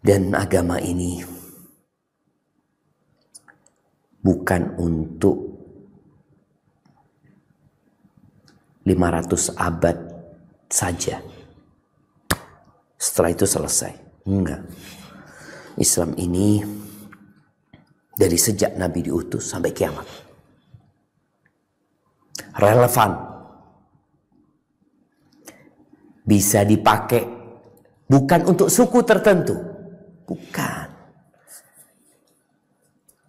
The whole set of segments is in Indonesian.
dan agama ini bukan untuk 500 abad saja. Setelah itu selesai. Enggak. Islam ini dari sejak Nabi diutus sampai kiamat. Relevan. Bisa dipakai bukan untuk suku tertentu Bukan.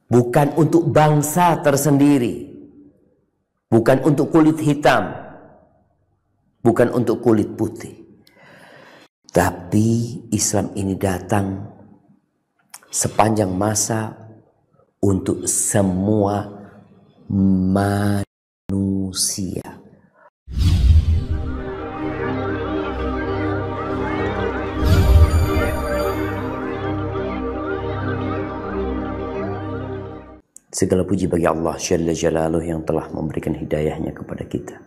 Bukan untuk bangsa tersendiri. Bukan untuk kulit hitam. Bukan untuk kulit putih. Tapi Islam ini datang sepanjang masa untuk semua manusia. Segala puji bagi Allah Jalla Jalaluh yang telah memberikan hidayahnya kepada kita.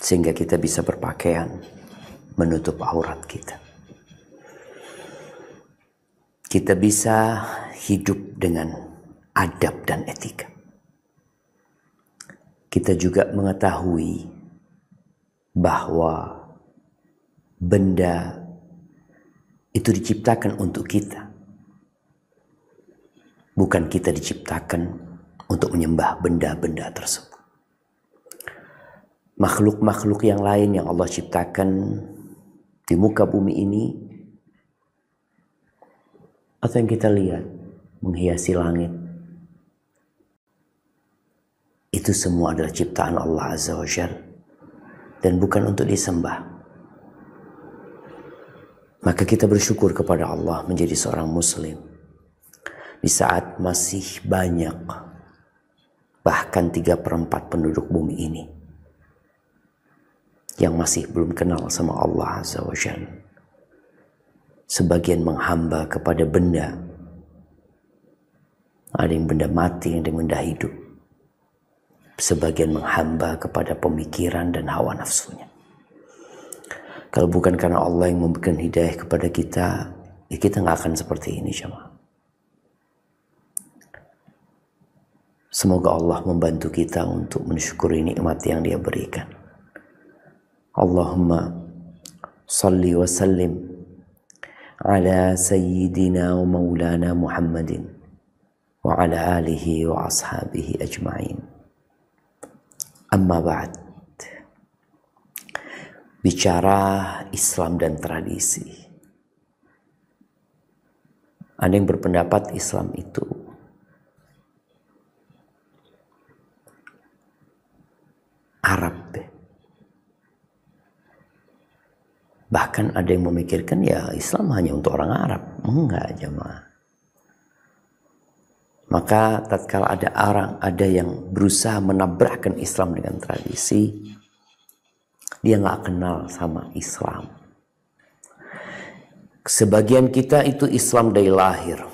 Sehingga kita bisa berpakaian menutup aurat kita. Kita bisa hidup dengan adab dan etika. Kita juga mengetahui bahwa benda itu diciptakan untuk kita Bukan kita diciptakan untuk menyembah benda-benda tersebut. Makhluk-makhluk yang lain yang Allah ciptakan di muka bumi ini atau yang kita lihat menghiasi langit itu semua adalah ciptaan Allah Azza wa Jal dan bukan untuk disembah maka kita bersyukur kepada Allah menjadi seorang muslim di saat masih banyak bahkan tiga perempat penduduk bumi ini yang masih belum kenal sama Allah Azza wa Jal. Sebagian menghamba kepada benda. Ada yang benda mati, ada yang benda hidup. Sebagian menghamba kepada pemikiran dan hawa nafsunya. Kalau bukan karena Allah yang memberikan hidayah kepada kita, ya kita nggak akan seperti ini, jemaah. Semoga Allah membantu kita untuk mensyukuri nikmat yang Dia berikan. Allahumma salli wa sallim ala sayyidina wa maulana Muhammadin wa ala alihi wa ashabihi ajma'in. Amma ba'd. Bicara Islam dan tradisi. Ada yang berpendapat Islam itu Arab deh. Bahkan ada yang memikirkan ya Islam hanya untuk orang Arab. Enggak jemaah. Maka tatkala ada orang ada yang berusaha menabrakkan Islam dengan tradisi, dia nggak kenal sama Islam. Sebagian kita itu Islam dari lahir.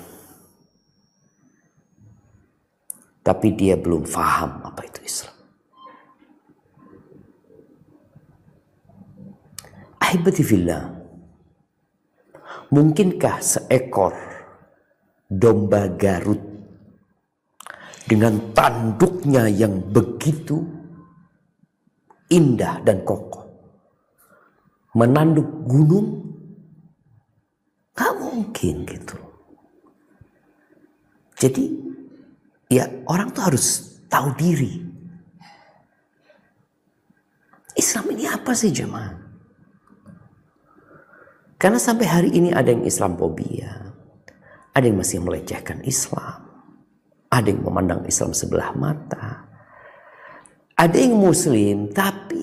Tapi dia belum faham apa itu Ahibati fillah. Mungkinkah seekor domba Garut dengan tanduknya yang begitu indah dan kokoh menanduk gunung? Gak mungkin gitu. Jadi ya orang tuh harus tahu diri. Islam ini apa sih jemaah? Karena sampai hari ini ada yang Islam fobia, ada yang masih melecehkan Islam, ada yang memandang Islam sebelah mata, ada yang Muslim tapi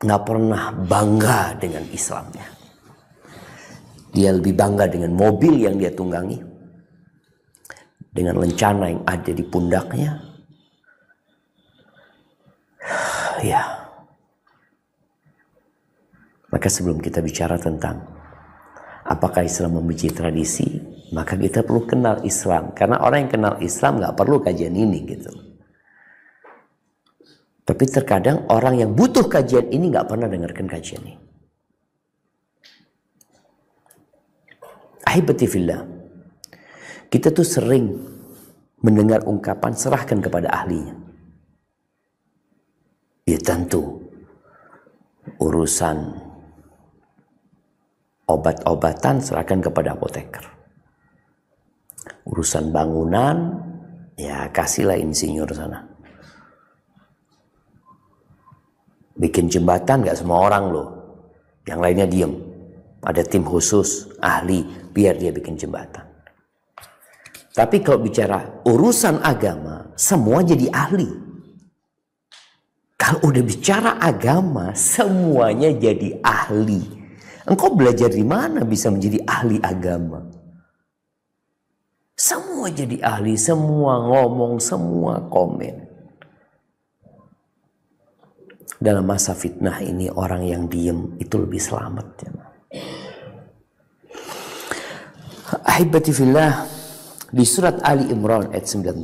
nggak pernah bangga dengan Islamnya. Dia lebih bangga dengan mobil yang dia tunggangi, dengan lencana yang ada di pundaknya, Maka sebelum kita bicara tentang apakah Islam membenci tradisi, maka kita perlu kenal Islam. Karena orang yang kenal Islam nggak perlu kajian ini gitu. Tapi terkadang orang yang butuh kajian ini nggak pernah dengarkan kajian ini. Ahibati fillah. Kita tuh sering mendengar ungkapan serahkan kepada ahlinya. Ya tentu urusan obat-obatan serahkan kepada apoteker. Urusan bangunan, ya kasihlah insinyur sana. Bikin jembatan gak semua orang loh. Yang lainnya diem. Ada tim khusus, ahli, biar dia bikin jembatan. Tapi kalau bicara urusan agama, semua jadi ahli. Kalau udah bicara agama, semuanya jadi ahli Engkau belajar di mana bisa menjadi ahli agama? Semua jadi ahli, semua ngomong, semua komen. Dalam masa fitnah ini orang yang diem itu lebih selamat. Ya Ahibatifillah di surat Ali Imran ayat 19.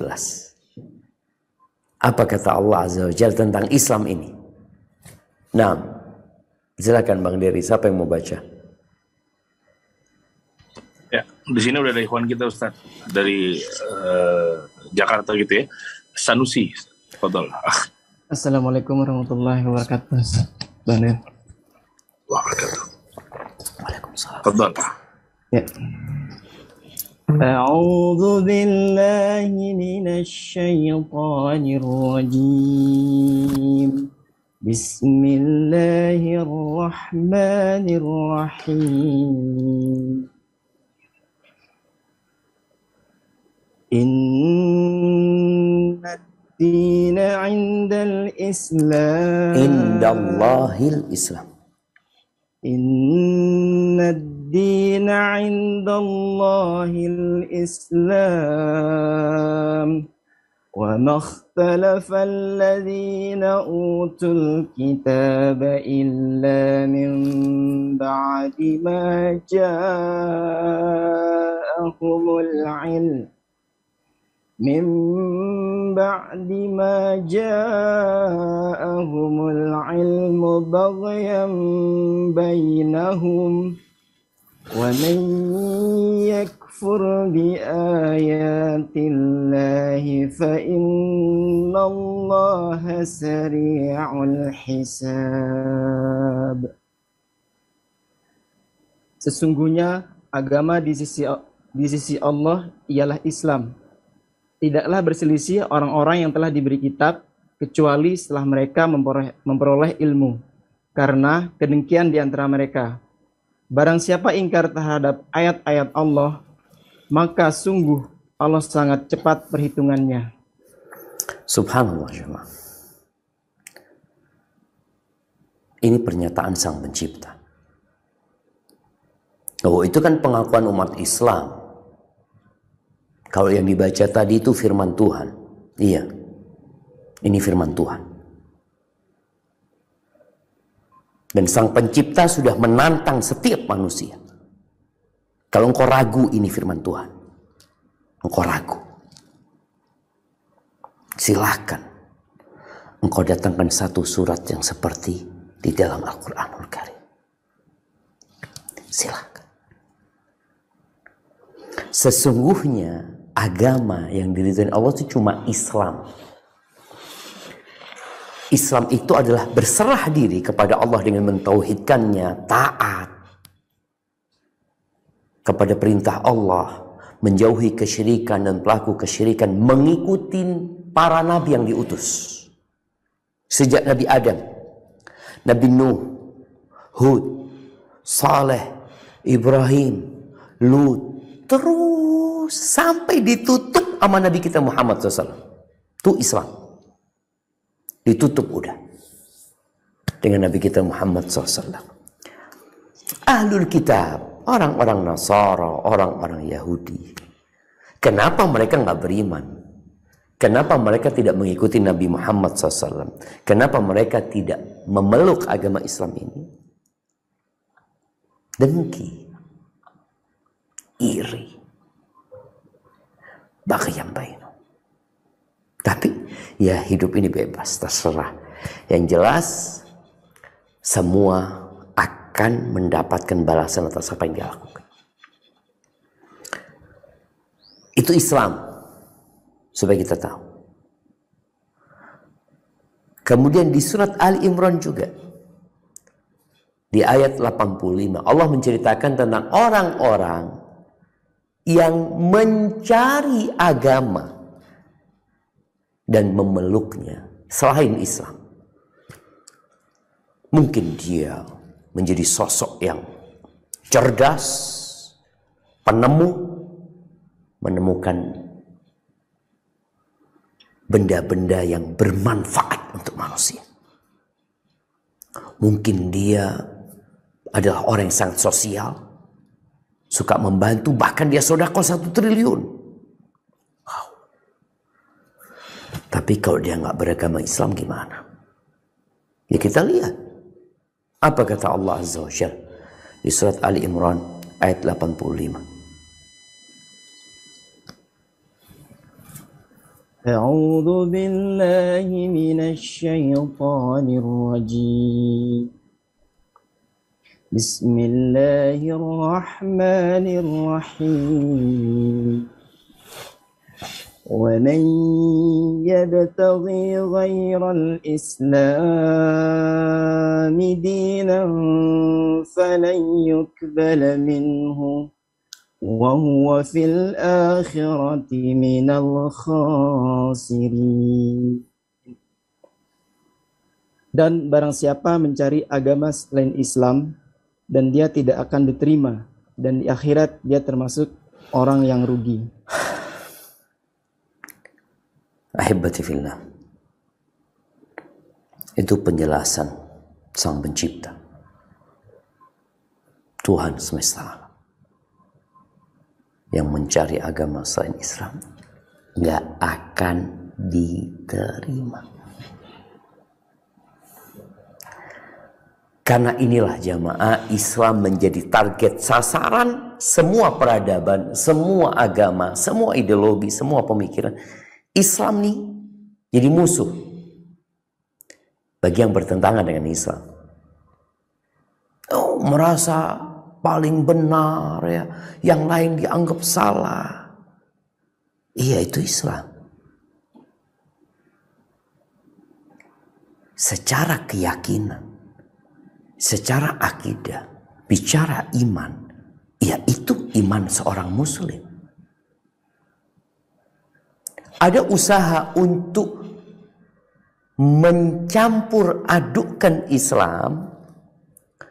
Apa kata Allah Azza wa Jalla tentang Islam ini? Nah, Silakan Bang Dery, siapa yang mau baca? Ya, di sini udah ada ikhwan kita Ustaz dari uh, Jakarta gitu ya. Sanusi, Fadol. Assalamualaikum warahmatullahi wabarakatuh. Bang Dery. Waalaikumsalam. Fadol. Ya. أعوذ بالله من الشيطان الرجيم بسم الله الرحمن الرحيم إن الدين عند الإسلام عند الله الإسلام إن الدين عند الله الإسلام وما اختلف الذين أوتوا الكتاب إلا من بعد ما جاءهم العلم من بعد ما جاءهم العلم بغيا بينهم ومن يك يكفر بآيات الله فإن الله سريع الحساب Sesungguhnya agama di sisi di sisi Allah ialah Islam. Tidaklah berselisih orang-orang yang telah diberi kitab kecuali setelah mereka memperoleh, memperoleh ilmu karena kedengkian di antara mereka. Barang siapa ingkar terhadap ayat-ayat Allah, maka sungguh Allah sangat cepat perhitungannya. Subhanallah jemaah. Ini pernyataan sang pencipta. Oh, itu kan pengakuan umat Islam. Kalau yang dibaca tadi itu firman Tuhan. Iya. Ini firman Tuhan. Dan sang pencipta sudah menantang setiap manusia. Kalau engkau ragu ini firman Tuhan. Engkau ragu. Silahkan. Engkau datangkan satu surat yang seperti di dalam Al-Quranul Karim. Silahkan. Sesungguhnya agama yang diridhoi Allah itu cuma Islam. Islam itu adalah berserah diri kepada Allah dengan mentauhidkannya, taat, kepada perintah Allah, menjauhi kesyirikan dan pelaku kesyirikan, mengikuti para nabi yang diutus. Sejak Nabi Adam, Nabi Nuh, Hud, Saleh, Ibrahim, Lut, terus sampai ditutup sama Nabi kita Muhammad SAW. Itu Islam ditutup udah dengan Nabi kita Muhammad SAW. Ahlul Kitab orang-orang Nasara, orang-orang Yahudi. Kenapa mereka nggak beriman? Kenapa mereka tidak mengikuti Nabi Muhammad SAW? Kenapa mereka tidak memeluk agama Islam ini? Dengki, iri, yang baik. Tapi ya hidup ini bebas, terserah. Yang jelas semua akan mendapatkan balasan atas apa yang dia lakukan. Itu Islam. Supaya kita tahu. Kemudian di surat Ali Imran juga. Di ayat 85 Allah menceritakan tentang orang-orang yang mencari agama dan memeluknya selain Islam. Mungkin dia menjadi sosok yang cerdas, penemu, menemukan benda-benda yang bermanfaat untuk manusia. Mungkin dia adalah orang yang sangat sosial, suka membantu, bahkan dia sodako satu triliun. Wow. Tapi kalau dia nggak beragama Islam gimana? Ya kita lihat. Apa kata Allah Azza wa Jal di surat Ali Imran ayat 85? أعوذ بالله من الشيطان الرجيم بسم الله الرحمن الرحيم ومن يبتغي غير الإسلام دينا فلن يقبل منه وهو في الآخرة من الخاسرين Dan barang siapa mencari agama selain Islam dan dia tidak akan diterima dan di akhirat dia termasuk orang yang rugi. Ahibati fillah. Itu penjelasan sang pencipta. Tuhan semesta Yang mencari agama selain Islam. Nggak akan diterima. Karena inilah jamaah Islam menjadi target sasaran semua peradaban, semua agama, semua ideologi, semua pemikiran Islam nih jadi musuh bagi yang bertentangan dengan Islam. Oh, merasa paling benar ya, yang lain dianggap salah. Iya itu Islam. Secara keyakinan, secara akidah, bicara iman, ya itu iman seorang muslim ada usaha untuk mencampur adukkan Islam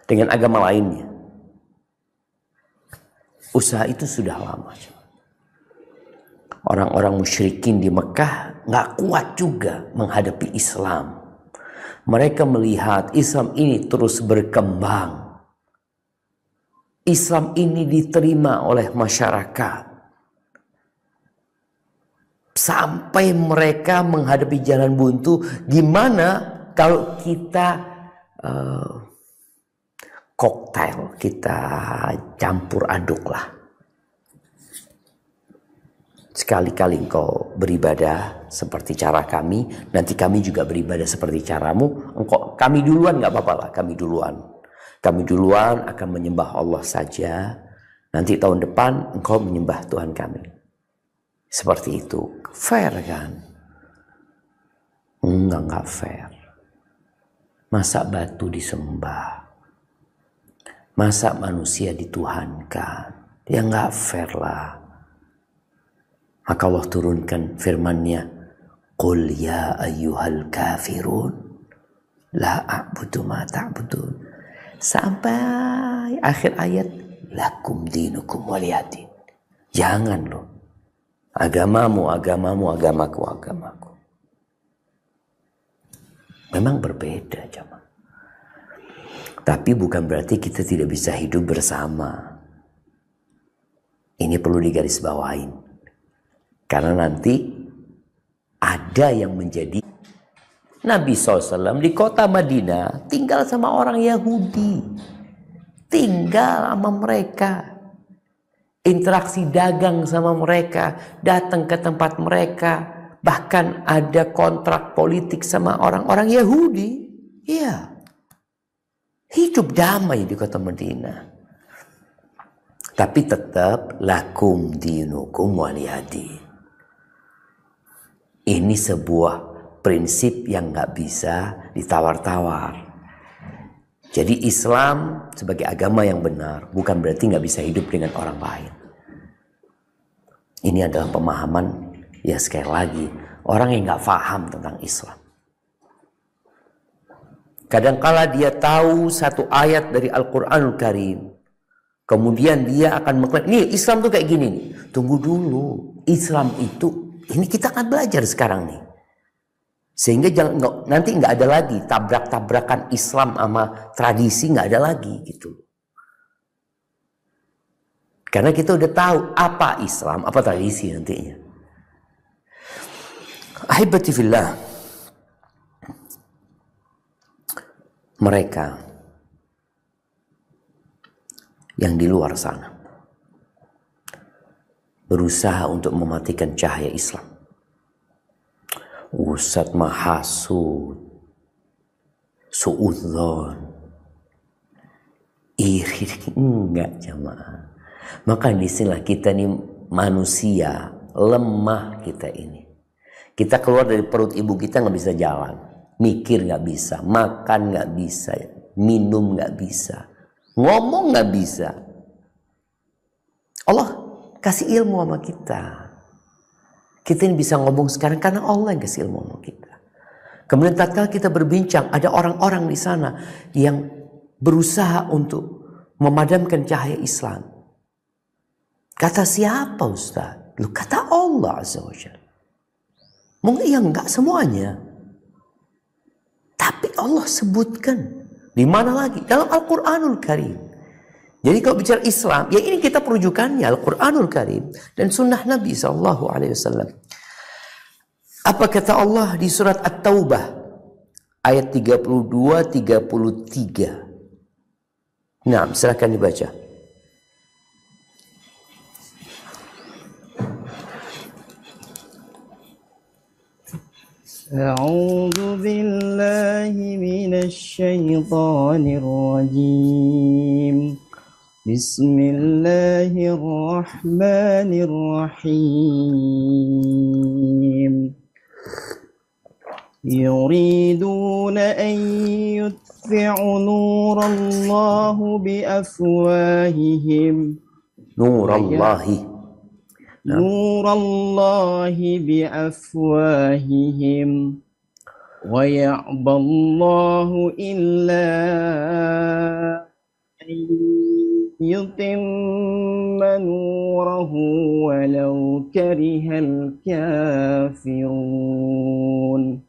dengan agama lainnya. Usaha itu sudah lama. Orang-orang musyrikin di Mekah nggak kuat juga menghadapi Islam. Mereka melihat Islam ini terus berkembang. Islam ini diterima oleh masyarakat sampai mereka menghadapi jalan buntu gimana kalau kita uh, koktail kita campur aduk lah sekali-kali engkau beribadah seperti cara kami nanti kami juga beribadah seperti caramu engkau kami duluan nggak apa-apa lah kami duluan kami duluan akan menyembah Allah saja nanti tahun depan engkau menyembah Tuhan kami seperti itu Fair kan? Enggak, enggak fair. Masa batu disembah? Masa manusia dituhankan? Ya enggak fair lah. Maka Allah turunkan firmannya. Qul ya ayyuhal kafirun. La a'budu ma ta'budun. Sampai akhir ayat. Lakum dinukum waliyadin. Jangan loh. Agamamu, agamamu, agamaku, agamaku. Memang berbeda zaman. Tapi bukan berarti kita tidak bisa hidup bersama. Ini perlu digarisbawain. Karena nanti ada yang menjadi Nabi SAW di kota Madinah tinggal sama orang Yahudi. Tinggal sama mereka interaksi dagang sama mereka, datang ke tempat mereka, bahkan ada kontrak politik sama orang-orang Yahudi. Iya. Hidup damai di kota Medina. Tapi tetap lakum dinukum waliyadi. Ini sebuah prinsip yang nggak bisa ditawar-tawar. Jadi Islam sebagai agama yang benar bukan berarti nggak bisa hidup dengan orang lain. Ini adalah pemahaman ya sekali lagi orang yang nggak paham tentang Islam. Kadangkala dia tahu satu ayat dari Al-Quranul Karim. Kemudian dia akan mengklaim, nih Islam tuh kayak gini nih. Tunggu dulu, Islam itu, ini kita akan belajar sekarang nih sehingga jangan nanti nggak ada lagi tabrak-tabrakan Islam sama tradisi nggak ada lagi gitu karena kita udah tahu apa Islam apa tradisi nantinya Aibatifillah mereka yang di luar sana berusaha untuk mematikan cahaya Islam Ustad mahasud, suudzon, iri enggak jamaah. Maka disinilah kita nih manusia lemah kita ini. Kita keluar dari perut ibu kita nggak bisa jalan, mikir nggak bisa, makan nggak bisa, minum nggak bisa, ngomong nggak bisa. Allah kasih ilmu sama kita. Kita ini bisa ngomong sekarang karena Allah yang kasih ilmu sama kita. Kemudian tatkala kita berbincang, ada orang-orang di sana yang berusaha untuk memadamkan cahaya Islam. Kata siapa Ustaz? Lu kata Allah Azza wa Jalla. Mungkin yang enggak semuanya. Tapi Allah sebutkan. Di mana lagi? Dalam Al-Quranul Karim. Jadi kalau bicara Islam, ya ini kita perujukannya Al-Quranul Karim dan Sunnah Nabi saw. Apa kata Allah di surat At-Taubah ayat 32 33. Nah, silakan dibaca. أعوذ بالله من الشيطان بسم الله الرحمن الرحيم يريدون أن يتبعوا نور الله بأفواههم نور الله نور الله بأفواههم ويعبى الله إلا أن يتم نوره ولو كره الكافرون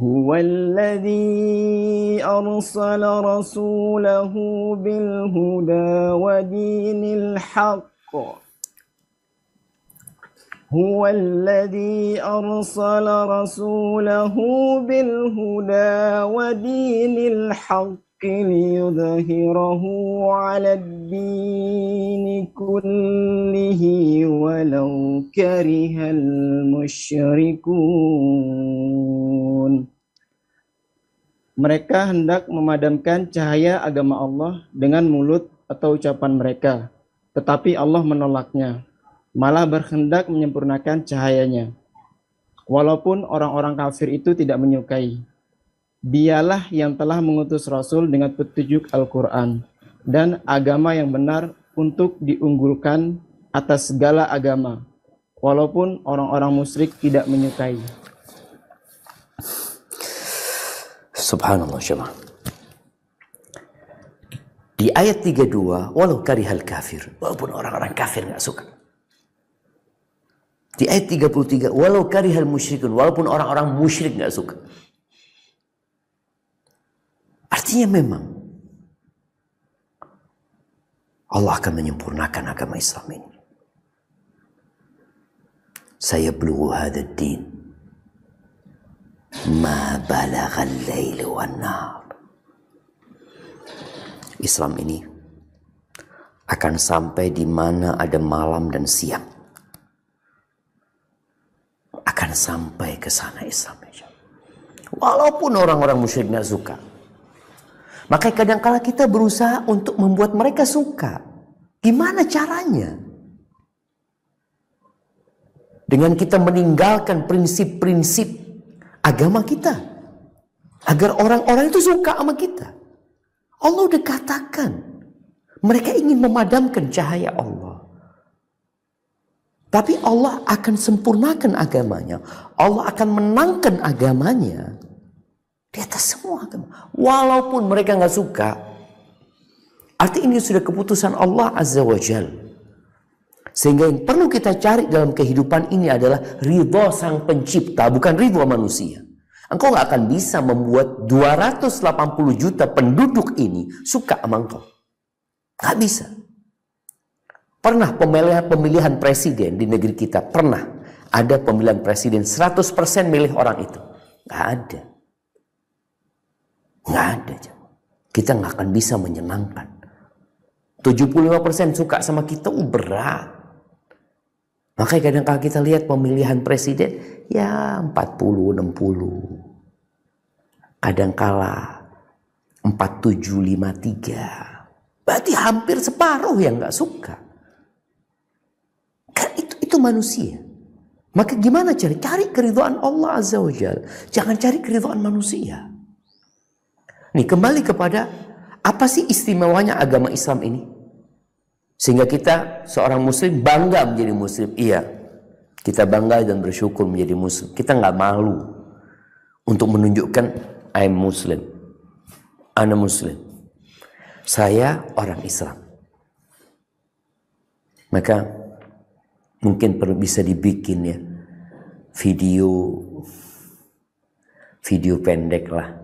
هو الذي أرسل رسوله بالهدى ودين الحق هو الذي أرسل رسوله بالهدى ودين الحق ليظهره على الدين كله ولو كره المشركون Mereka hendak memadamkan cahaya agama Allah dengan mulut atau ucapan mereka, tetapi Allah menolaknya, malah berhendak menyempurnakan cahayanya. Walaupun orang-orang kafir itu tidak menyukai, Dialah yang telah mengutus Rasul dengan petunjuk Al-Quran dan agama yang benar untuk diunggulkan atas segala agama, walaupun orang-orang musyrik tidak menyukai. Subhanallah jemaah. Di ayat 32, walau karihal kafir, walaupun orang-orang kafir nggak suka. Di ayat 33, walau karihal musyrikun, walaupun orang-orang musyrik nggak suka. Pastinya memang Allah akan menyempurnakan agama Islam ini. Saya belugu hada din. Ma balaghal lail wan nahar. Islam ini akan sampai di mana ada malam dan siang. Akan sampai ke sana Islam. Walaupun orang-orang musyrik tidak suka. Maka kadangkala kita berusaha untuk membuat mereka suka. Gimana caranya? Dengan kita meninggalkan prinsip-prinsip agama kita. Agar orang-orang itu suka sama kita. Allah udah katakan. Mereka ingin memadamkan cahaya Allah. Tapi Allah akan sempurnakan agamanya. Allah akan menangkan agamanya. Di atas semua agama. Walaupun mereka nggak suka, arti ini sudah keputusan Allah Azza wa Jal. Sehingga yang perlu kita cari dalam kehidupan ini adalah ridho sang pencipta, bukan ridho manusia. Engkau nggak akan bisa membuat 280 juta penduduk ini suka sama engkau. Nggak bisa. Pernah pemilihan, pemilihan presiden di negeri kita, pernah ada pemilihan presiden 100% milih orang itu. Nggak ada. Nggak ada. Kita nggak akan bisa menyenangkan. 75% suka sama kita uh, berat. Makanya kadang kala kita lihat pemilihan presiden ya 40 60. Kadang kala tiga Berarti hampir separuh yang nggak suka. Kan itu itu manusia. Maka gimana cari? Cari keridoan Allah Azza wa Jangan cari keridoan manusia. Nih kembali kepada apa sih istimewanya agama Islam ini? Sehingga kita seorang muslim bangga menjadi muslim. Iya. Kita bangga dan bersyukur menjadi muslim. Kita nggak malu untuk menunjukkan I'm muslim. Ana muslim. Saya orang Islam. Maka mungkin perlu bisa dibikin ya video video pendek lah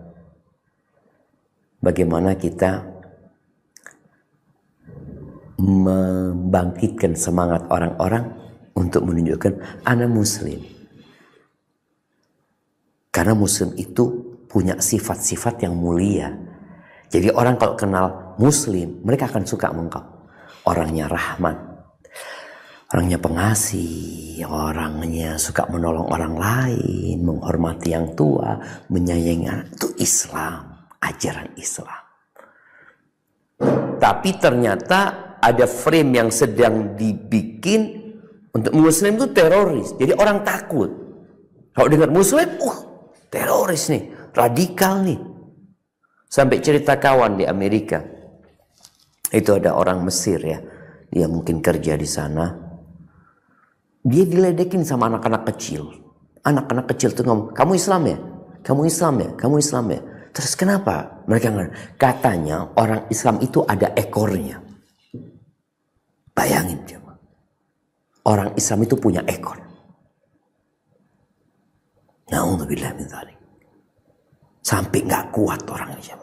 bagaimana kita membangkitkan semangat orang-orang untuk menunjukkan anak muslim. Karena muslim itu punya sifat-sifat yang mulia. Jadi orang kalau kenal muslim, mereka akan suka mengkau. Orangnya rahmat, orangnya pengasih, orangnya suka menolong orang lain, menghormati yang tua, menyayangi anak. Itu Islam ajaran Islam. Tapi ternyata ada frame yang sedang dibikin untuk muslim itu teroris. Jadi orang takut. Kalau dengar muslim, uh teroris nih, radikal nih. Sampai cerita kawan di Amerika. Itu ada orang Mesir ya. Dia mungkin kerja di sana. Dia diledekin sama anak-anak kecil. Anak-anak kecil tuh ngomong, kamu Islam ya? Kamu Islam ya? Kamu Islam ya? Terus kenapa mereka nggak? Katanya orang Islam itu ada ekornya. Bayangin coba. Orang Islam itu punya ekor. Na'udzubillah min zalik. Sampai gak kuat orang Islam.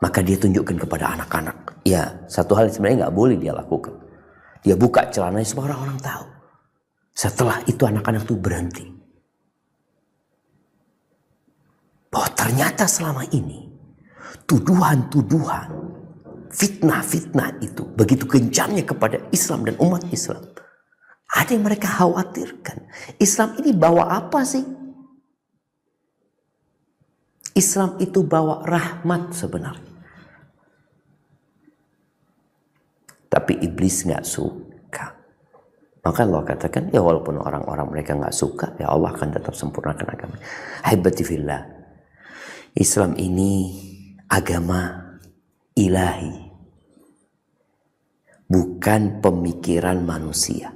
Maka dia tunjukkan kepada anak-anak. Ya, satu hal sebenarnya nggak boleh dia lakukan. Dia buka celananya semua orang-orang tahu. Setelah itu anak-anak itu berhenti. bahwa ternyata selama ini tuduhan-tuduhan, fitnah-fitnah itu begitu kencangnya kepada Islam dan umat Islam. Ada yang mereka khawatirkan. Islam ini bawa apa sih? Islam itu bawa rahmat sebenarnya. Tapi iblis nggak suka. Maka Allah katakan, ya walaupun orang-orang mereka nggak suka, ya Allah akan tetap sempurnakan agama. Haibati fillah. Islam ini agama ilahi, bukan pemikiran manusia,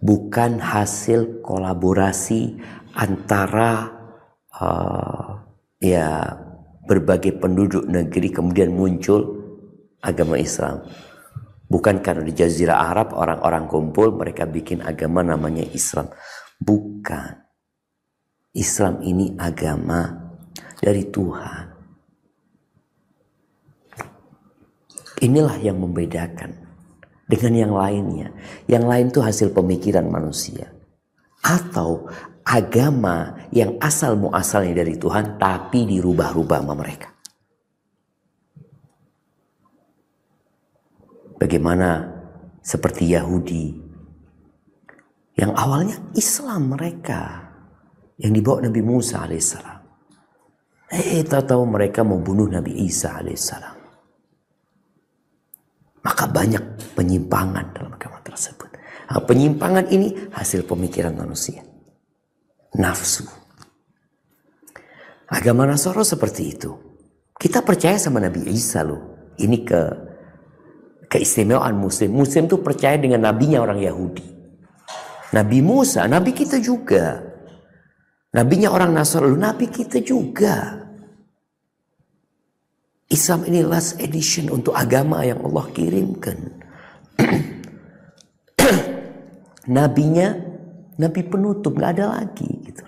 bukan hasil kolaborasi antara uh, ya berbagai penduduk negeri kemudian muncul agama Islam. Bukan karena di Jazirah Arab orang-orang kumpul mereka bikin agama namanya Islam. Bukan Islam ini agama dari Tuhan. Inilah yang membedakan dengan yang lainnya. Yang lain itu hasil pemikiran manusia. Atau agama yang asal muasalnya dari Tuhan tapi dirubah-rubah sama mereka. Bagaimana seperti Yahudi yang awalnya Islam mereka yang dibawa Nabi Musa alaihissalam. Eh, tak tahu mereka mau bunuh Nabi Isa alaihissalam. Maka banyak penyimpangan dalam agama tersebut. Nah, penyimpangan ini hasil pemikiran manusia. Nafsu. Agama Nasoro seperti itu. Kita percaya sama Nabi Isa loh. Ini ke keistimewaan muslim. Muslim itu percaya dengan nabinya orang Yahudi. Nabi Musa, nabi kita juga. Nabinya orang lu nabi kita juga. Islam ini last edition untuk agama yang Allah kirimkan. Nabinya nabi penutup, nggak ada lagi gitu.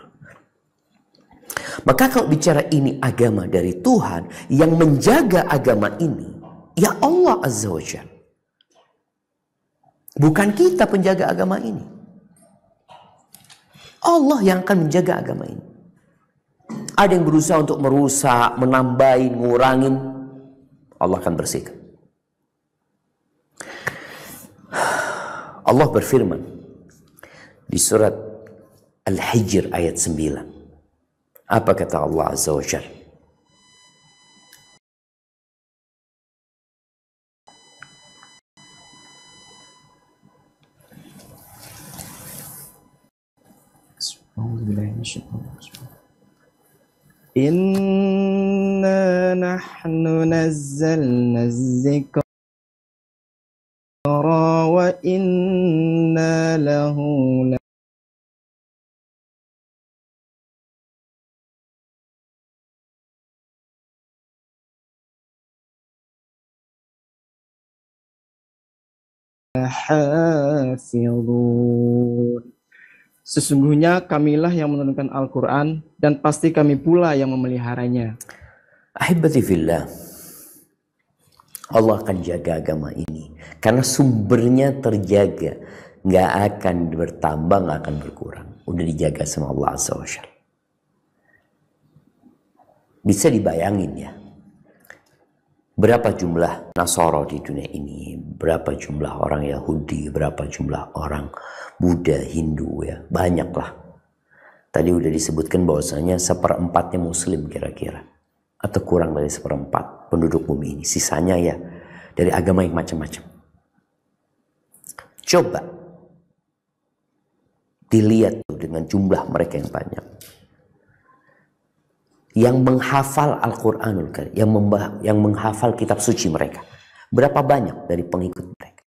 Maka kalau bicara ini agama dari Tuhan yang menjaga agama ini, ya Allah Azza wa Jalla. Bukan kita penjaga agama ini. Allah yang akan menjaga agama ini. Ada yang berusaha untuk merusak, menambahin, ngurangin. Allah akan bersihkan. Allah berfirman di surat Al-Hijr ayat 9. Apa kata Allah Azza wa Jalla? أعوذ بالله من الشيطان الرجيم إنا نحن نزلنا الذكر وإنا له لحافظون Sesungguhnya kamilah yang menurunkan Al-Quran dan pasti kami pula yang memeliharanya. Ahibati fillah. Allah akan jaga agama ini. Karena sumbernya terjaga. Nggak akan bertambah, nggak akan berkurang. Udah dijaga sama Allah Azza wa Bisa dibayangin ya. Berapa jumlah Nasoro di dunia ini? Berapa jumlah orang Yahudi? Berapa jumlah orang Buddha, Hindu ya? Banyaklah. Tadi udah disebutkan bahwasanya seperempatnya Muslim kira-kira. Atau kurang dari seperempat penduduk bumi ini. Sisanya ya dari agama yang macam-macam. Coba dilihat tuh dengan jumlah mereka yang banyak yang menghafal Al-Quranul Karim, yang, yang menghafal kitab suci mereka. Berapa banyak dari pengikut mereka?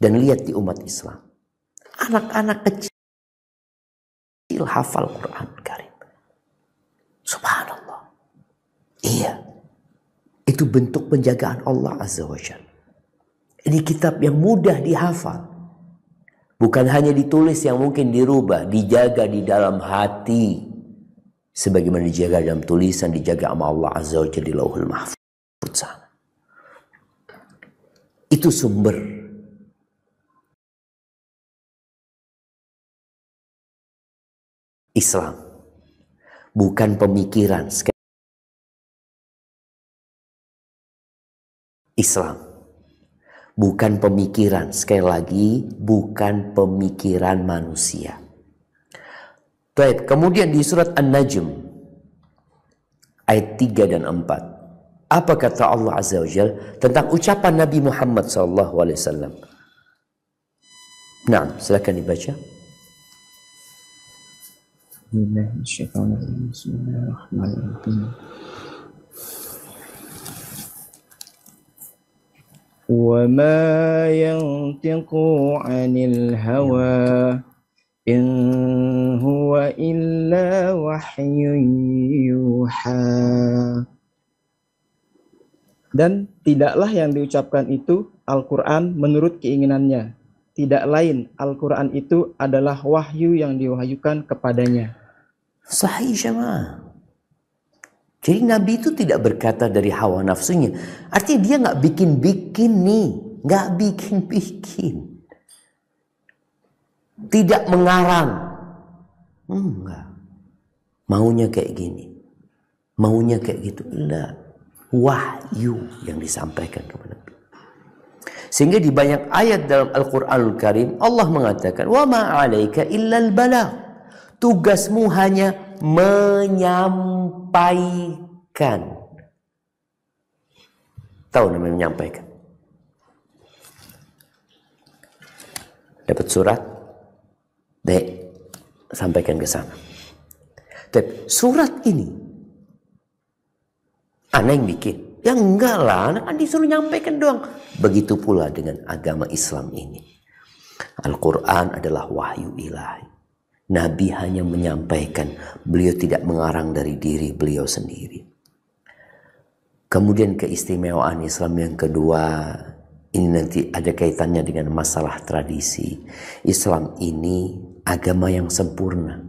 Dan lihat di umat Islam, anak-anak kecil, hafal Quran Karim. Subhanallah. Iya. Itu bentuk penjagaan Allah Azza wa Jalla. Ini kitab yang mudah dihafal. Bukan hanya ditulis yang mungkin dirubah, dijaga di dalam hati. Sebagaimana dijaga dalam tulisan, dijaga sama Allah Azza wa Jalla di mahfud Itu sumber. Islam. Bukan pemikiran. Islam bukan pemikiran. Sekali lagi, bukan pemikiran manusia. Baik, kemudian di surat An-Najm ayat 3 dan 4. Apa kata Allah Azza wa Jal tentang ucapan Nabi Muhammad sallallahu alaihi wasallam? Nah, silakan dibaca. Bismillahirrahmanirrahim. وما ينطق عن الهوى إن هو إلا وحي يوحى Dan tidaklah yang diucapkan itu Al-Quran menurut keinginannya. Tidak lain, Al-Quran itu adalah wahyu yang diwahyukan kepadanya. Sahih jemaah. Jadi Nabi itu tidak berkata dari hawa nafsunya. Artinya dia nggak bikin-bikin nih, nggak bikin-bikin. Tidak mengarang. Enggak. Maunya kayak gini. Maunya kayak gitu. Enggak. Wahyu yang disampaikan kepada Nabi. Sehingga di banyak ayat dalam Al-Quranul Karim Allah mengatakan, "Wa ma illa al Tugasmu hanya menyampaikan. Tahu namanya menyampaikan. Dapat surat, dek, sampaikan ke sana. Tapi surat ini, aneh yang bikin. Ya enggak lah, anak kan disuruh nyampaikan doang. Begitu pula dengan agama Islam ini. Al-Quran adalah wahyu ilahi. Nabi hanya menyampaikan, beliau tidak mengarang dari diri beliau sendiri. Kemudian keistimewaan Islam yang kedua, ini nanti ada kaitannya dengan masalah tradisi. Islam ini agama yang sempurna.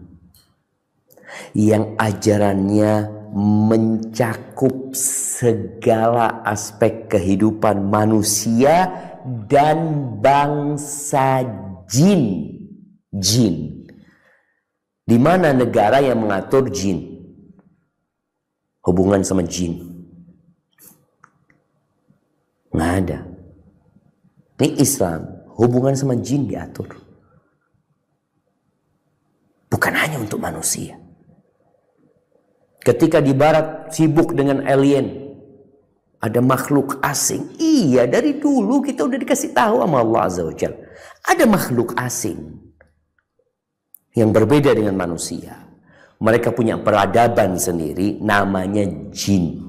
Yang ajarannya mencakup segala aspek kehidupan manusia dan bangsa jin. Jin di mana negara yang mengatur jin? Hubungan sama jin. Nggak ada. Ini Islam. Hubungan sama jin diatur. Bukan hanya untuk manusia. Ketika di barat sibuk dengan alien, ada makhluk asing. Iya, dari dulu kita udah dikasih tahu sama Allah Azza wa Ada makhluk asing yang berbeda dengan manusia. Mereka punya peradaban sendiri namanya jin.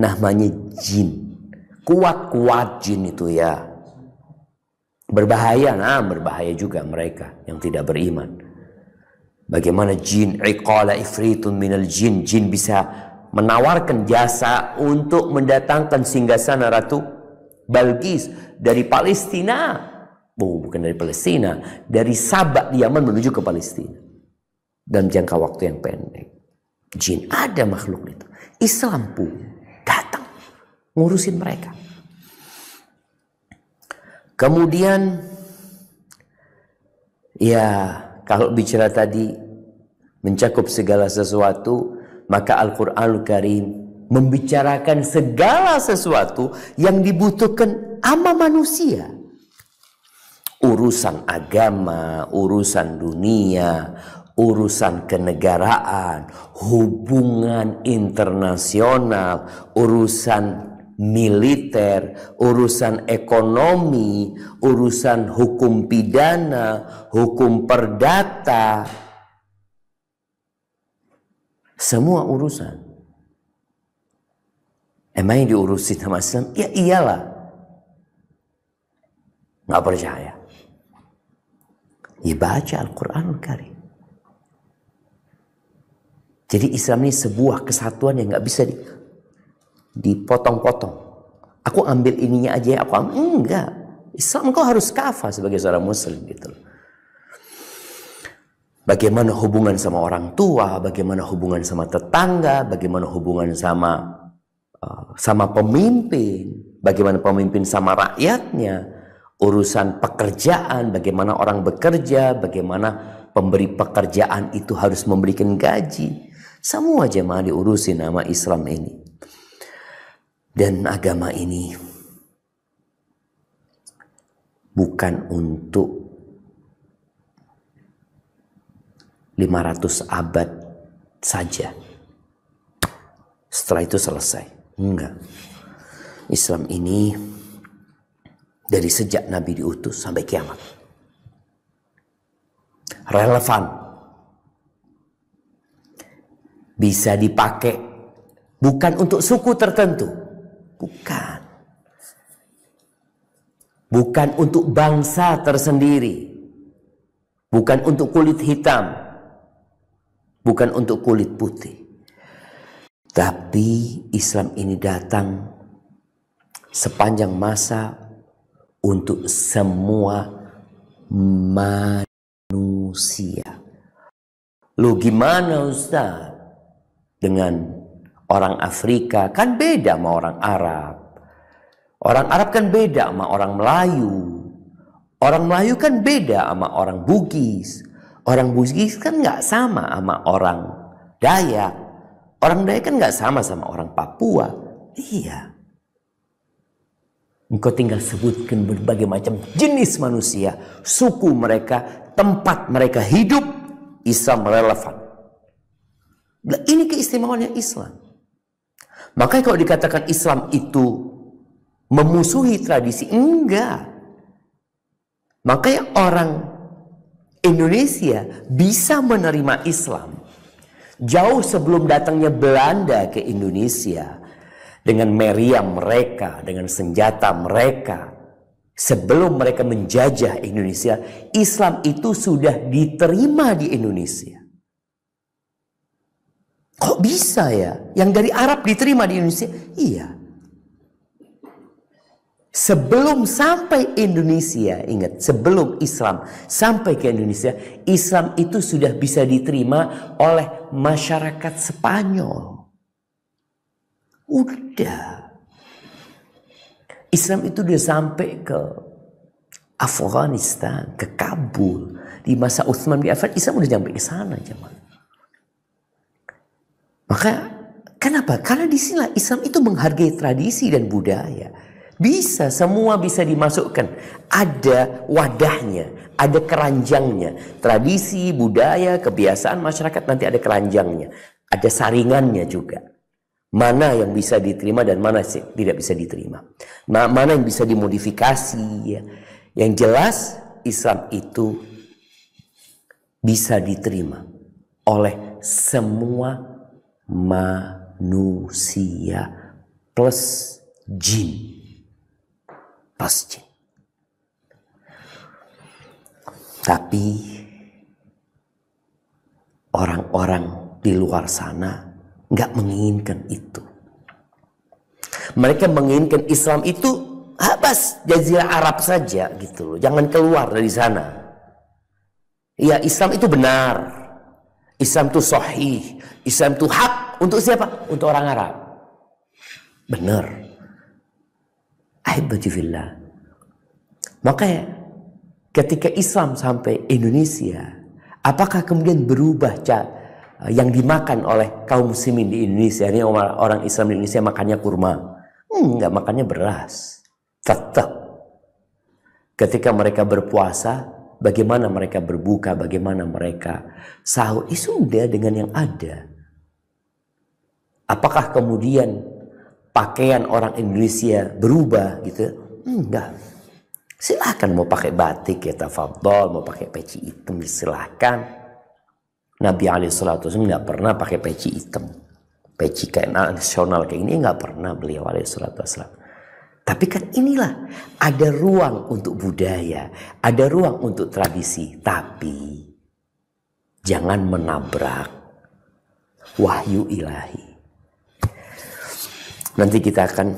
Namanya jin. Kuat-kuat jin itu ya. Berbahaya, nah berbahaya juga mereka yang tidak beriman. Bagaimana jin, iqala ifritun minal jin. Jin bisa menawarkan jasa untuk mendatangkan singgasana Ratu Balgis dari Palestina oh, bukan dari Palestina, dari Sabak di Yaman menuju ke Palestina. Dalam jangka waktu yang pendek. Jin ada makhluk itu. Islam pun datang ngurusin mereka. Kemudian ya kalau bicara tadi mencakup segala sesuatu maka Al-Qur'anul Al Karim membicarakan segala sesuatu yang dibutuhkan ama manusia urusan agama, urusan dunia, urusan kenegaraan, hubungan internasional, urusan militer, urusan ekonomi, urusan hukum pidana, hukum perdata, semua urusan. Emang yang diurusin sama Islam? Ya iyalah. Nggak percaya ya baca Al-Quran Karim. Jadi Islam ini sebuah kesatuan yang nggak bisa dipotong-potong. Aku ambil ininya aja, aku ambil. enggak. Islam kau harus kafah sebagai seorang muslim gitu. Bagaimana hubungan sama orang tua, bagaimana hubungan sama tetangga, bagaimana hubungan sama uh, sama pemimpin, bagaimana pemimpin sama rakyatnya, urusan pekerjaan, bagaimana orang bekerja, bagaimana pemberi pekerjaan itu harus memberikan gaji. Semua jemaah diurusi nama Islam ini. Dan agama ini bukan untuk 500 abad saja. Setelah itu selesai. Enggak. Islam ini dari sejak Nabi diutus sampai kiamat. Relevan. Bisa dipakai bukan untuk suku tertentu. Bukan. Bukan untuk bangsa tersendiri. Bukan untuk kulit hitam. Bukan untuk kulit putih. Tapi Islam ini datang sepanjang masa untuk semua manusia. Lu gimana Ustaz? Dengan orang Afrika kan beda sama orang Arab. Orang Arab kan beda sama orang Melayu. Orang Melayu kan beda sama orang Bugis. Orang Bugis kan nggak sama sama orang Dayak. Orang Dayak kan nggak sama sama orang Papua. Iya. Engkau tinggal sebutkan berbagai macam jenis manusia, suku mereka, tempat mereka hidup, Islam relevan. ini keistimewaannya Islam. Makanya kalau dikatakan Islam itu memusuhi tradisi, enggak. Makanya orang Indonesia bisa menerima Islam jauh sebelum datangnya Belanda ke Indonesia dengan meriam mereka, dengan senjata mereka. Sebelum mereka menjajah Indonesia, Islam itu sudah diterima di Indonesia. Kok bisa ya? Yang dari Arab diterima di Indonesia? Iya. Sebelum sampai Indonesia, ingat, sebelum Islam sampai ke Indonesia, Islam itu sudah bisa diterima oleh masyarakat Spanyol. Udah. Islam itu udah sampai ke Afghanistan, ke Kabul. Di masa Uthman bin Affan, Islam udah sampai ke sana, zaman. Maka kenapa? Karena di sini Islam itu menghargai tradisi dan budaya. Bisa, semua bisa dimasukkan. Ada wadahnya, ada keranjangnya. Tradisi, budaya, kebiasaan masyarakat nanti ada keranjangnya. Ada saringannya juga mana yang bisa diterima dan mana tidak bisa diterima. Nah, mana yang bisa dimodifikasi ya. Yang jelas Islam itu bisa diterima oleh semua manusia plus jin. Plus jin. Tapi orang-orang di luar sana nggak menginginkan itu. Mereka menginginkan Islam itu habas jazirah Arab saja gitu Jangan keluar dari sana. Ya Islam itu benar. Islam itu sahih. Islam itu hak untuk siapa? Untuk orang Arab. Benar. Maka Makanya ketika Islam sampai Indonesia, apakah kemudian berubah cara Eh, yang dimakan oleh kaum muslimin di Indonesia ini orang Islam di Indonesia makannya kurma Enggak hmm, makannya beras tetap ketika mereka berpuasa bagaimana mereka berbuka bagaimana mereka sahur itu ya sudah dengan yang ada apakah kemudian pakaian orang Indonesia berubah gitu enggak silahkan mau pakai batik ya tafadol mau pakai peci hitam silahkan Nabi Ali Alaihissalam nggak pernah pakai peci hitam, peci kayak nasional kayak ini nggak pernah beliau Ali Alaihissalam. Tapi kan inilah ada ruang untuk budaya, ada ruang untuk tradisi, tapi jangan menabrak wahyu ilahi. Nanti kita akan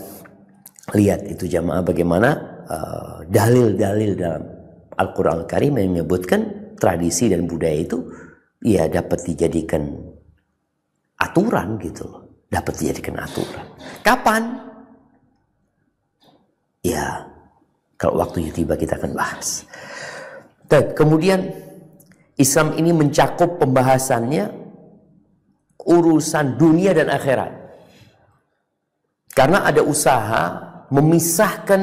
lihat itu jamaah bagaimana eh, dalil-dalil uh, dalam Al-Qur'an Al Karim yang menyebutkan tradisi dan budaya itu ya dapat dijadikan aturan gitu loh. Dapat dijadikan aturan. Kapan? Ya, kalau waktunya tiba kita akan bahas. Dan kemudian Islam ini mencakup pembahasannya urusan dunia dan akhirat. Karena ada usaha memisahkan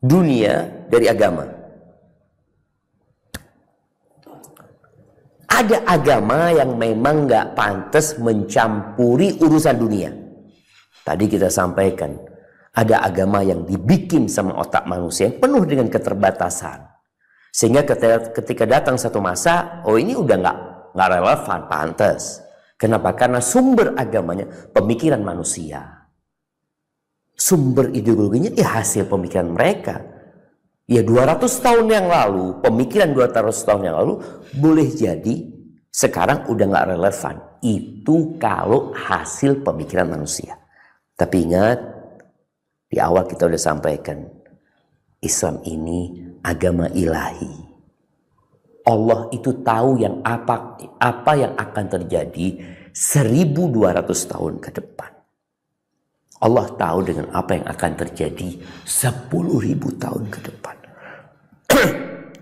dunia dari agama. Ada agama yang memang nggak pantas mencampuri urusan dunia. Tadi kita sampaikan, ada agama yang dibikin sama otak manusia yang penuh dengan keterbatasan. Sehingga ketika datang satu masa, oh ini udah nggak nggak relevan, pantas. Kenapa? Karena sumber agamanya pemikiran manusia. Sumber ideologinya ya hasil pemikiran mereka ya 200 tahun yang lalu, pemikiran 200 tahun yang lalu boleh jadi sekarang udah nggak relevan. Itu kalau hasil pemikiran manusia. Tapi ingat, di awal kita udah sampaikan, Islam ini agama ilahi. Allah itu tahu yang apa apa yang akan terjadi 1200 tahun ke depan. Allah tahu dengan apa yang akan terjadi 10.000 tahun ke depan.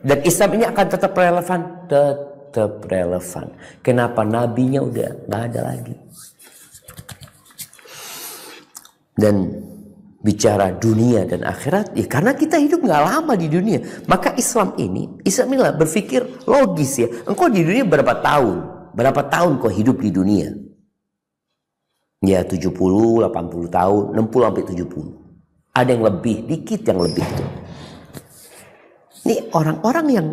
Dan Islam ini akan tetap relevan, tetap relevan. Kenapa nabinya udah nggak ada lagi? Dan bicara dunia dan akhirat, ya karena kita hidup nggak lama di dunia, maka Islam ini, Islam inilah berpikir logis ya. Engkau di dunia berapa tahun? Berapa tahun kau hidup di dunia? ya 70, 80 tahun, 60 sampai 70. Ada yang lebih, dikit yang lebih itu. Ini orang-orang yang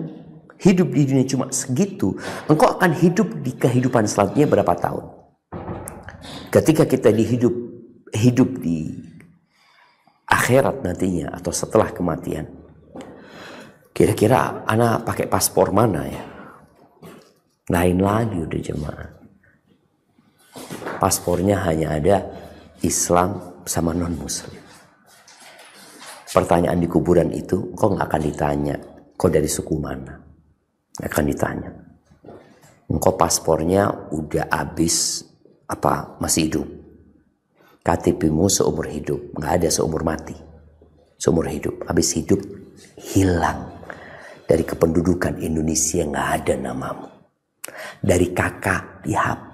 hidup di dunia cuma segitu, engkau akan hidup di kehidupan selanjutnya berapa tahun? Ketika kita dihidup hidup di akhirat nantinya atau setelah kematian. Kira-kira anak pakai paspor mana ya? Lain lagi udah jemaah paspornya hanya ada Islam sama non-muslim. Pertanyaan di kuburan itu, kok nggak akan ditanya, kok dari suku mana? Nggak akan ditanya. Engkau paspornya udah habis, apa masih hidup? KTPmu seumur hidup, nggak ada seumur mati. Seumur hidup, habis hidup hilang dari kependudukan Indonesia nggak ada namamu. Dari kakak dihapus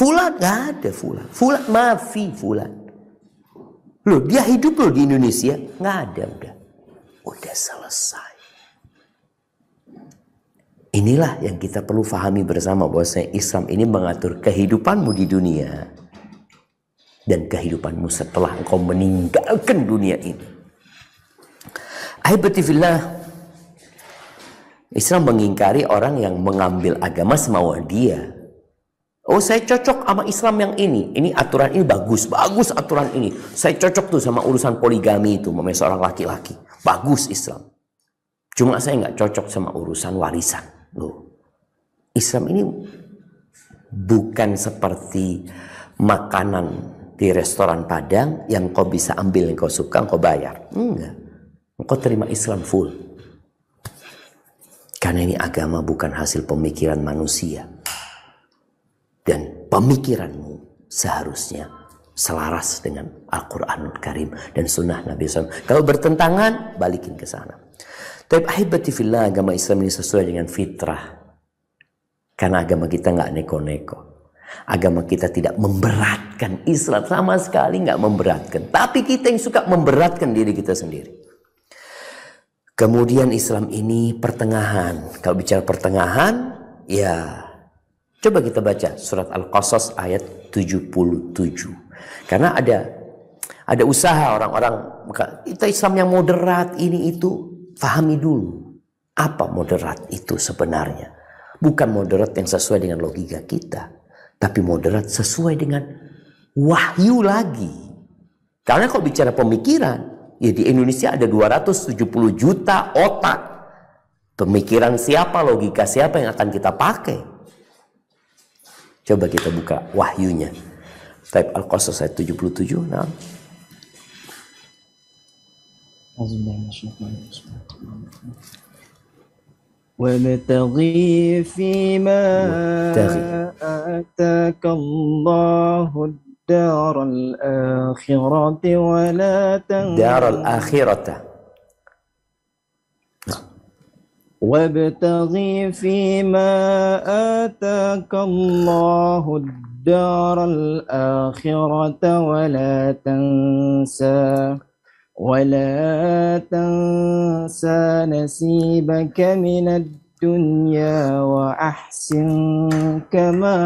Fulan nggak ada Fulan. Fulan mafi Fulan. Loh, dia hidup loh di Indonesia nggak ada udah. Udah selesai. Inilah yang kita perlu fahami bersama bahwasanya Islam ini mengatur kehidupanmu di dunia dan kehidupanmu setelah engkau meninggalkan dunia ini. Aibatifillah Islam mengingkari orang yang mengambil agama semau dia Oh saya cocok sama Islam yang ini. Ini aturan ini bagus. Bagus aturan ini. Saya cocok tuh sama urusan poligami itu. Memang seorang laki-laki. Bagus Islam. Cuma saya nggak cocok sama urusan warisan. Loh. Islam ini bukan seperti makanan di restoran Padang yang kau bisa ambil yang kau suka, yang kau bayar. Enggak. Kau terima Islam full. Karena ini agama bukan hasil pemikiran manusia dan pemikiranmu seharusnya selaras dengan Al-Quranul Karim dan sunnah Nabi SAW. Kalau bertentangan, balikin ke sana. Tapi ahibati fillah agama Islam ini sesuai dengan fitrah. Karena agama kita nggak neko-neko. Agama kita tidak memberatkan Islam sama sekali nggak memberatkan. Tapi kita yang suka memberatkan diri kita sendiri. Kemudian Islam ini pertengahan. Kalau bicara pertengahan, ya Coba kita baca surat Al-Qasas ayat 77. Karena ada ada usaha orang-orang kita Islam yang moderat ini itu pahami dulu apa moderat itu sebenarnya. Bukan moderat yang sesuai dengan logika kita, tapi moderat sesuai dengan wahyu lagi. Karena kalau bicara pemikiran, ya di Indonesia ada 270 juta otak. Pemikiran siapa, logika siapa yang akan kita pakai? Coba kita buka wahyunya. Taib Al-Qasas ayat 77. Nah. وابتغي فيما آتاك الله الدار الآخرة ولا تنسى دار الآخرة وابتغ فيما آتاك الله الدار الآخرة ولا تنسى ولا تنسى نصيبك من الدنيا وأحسن كما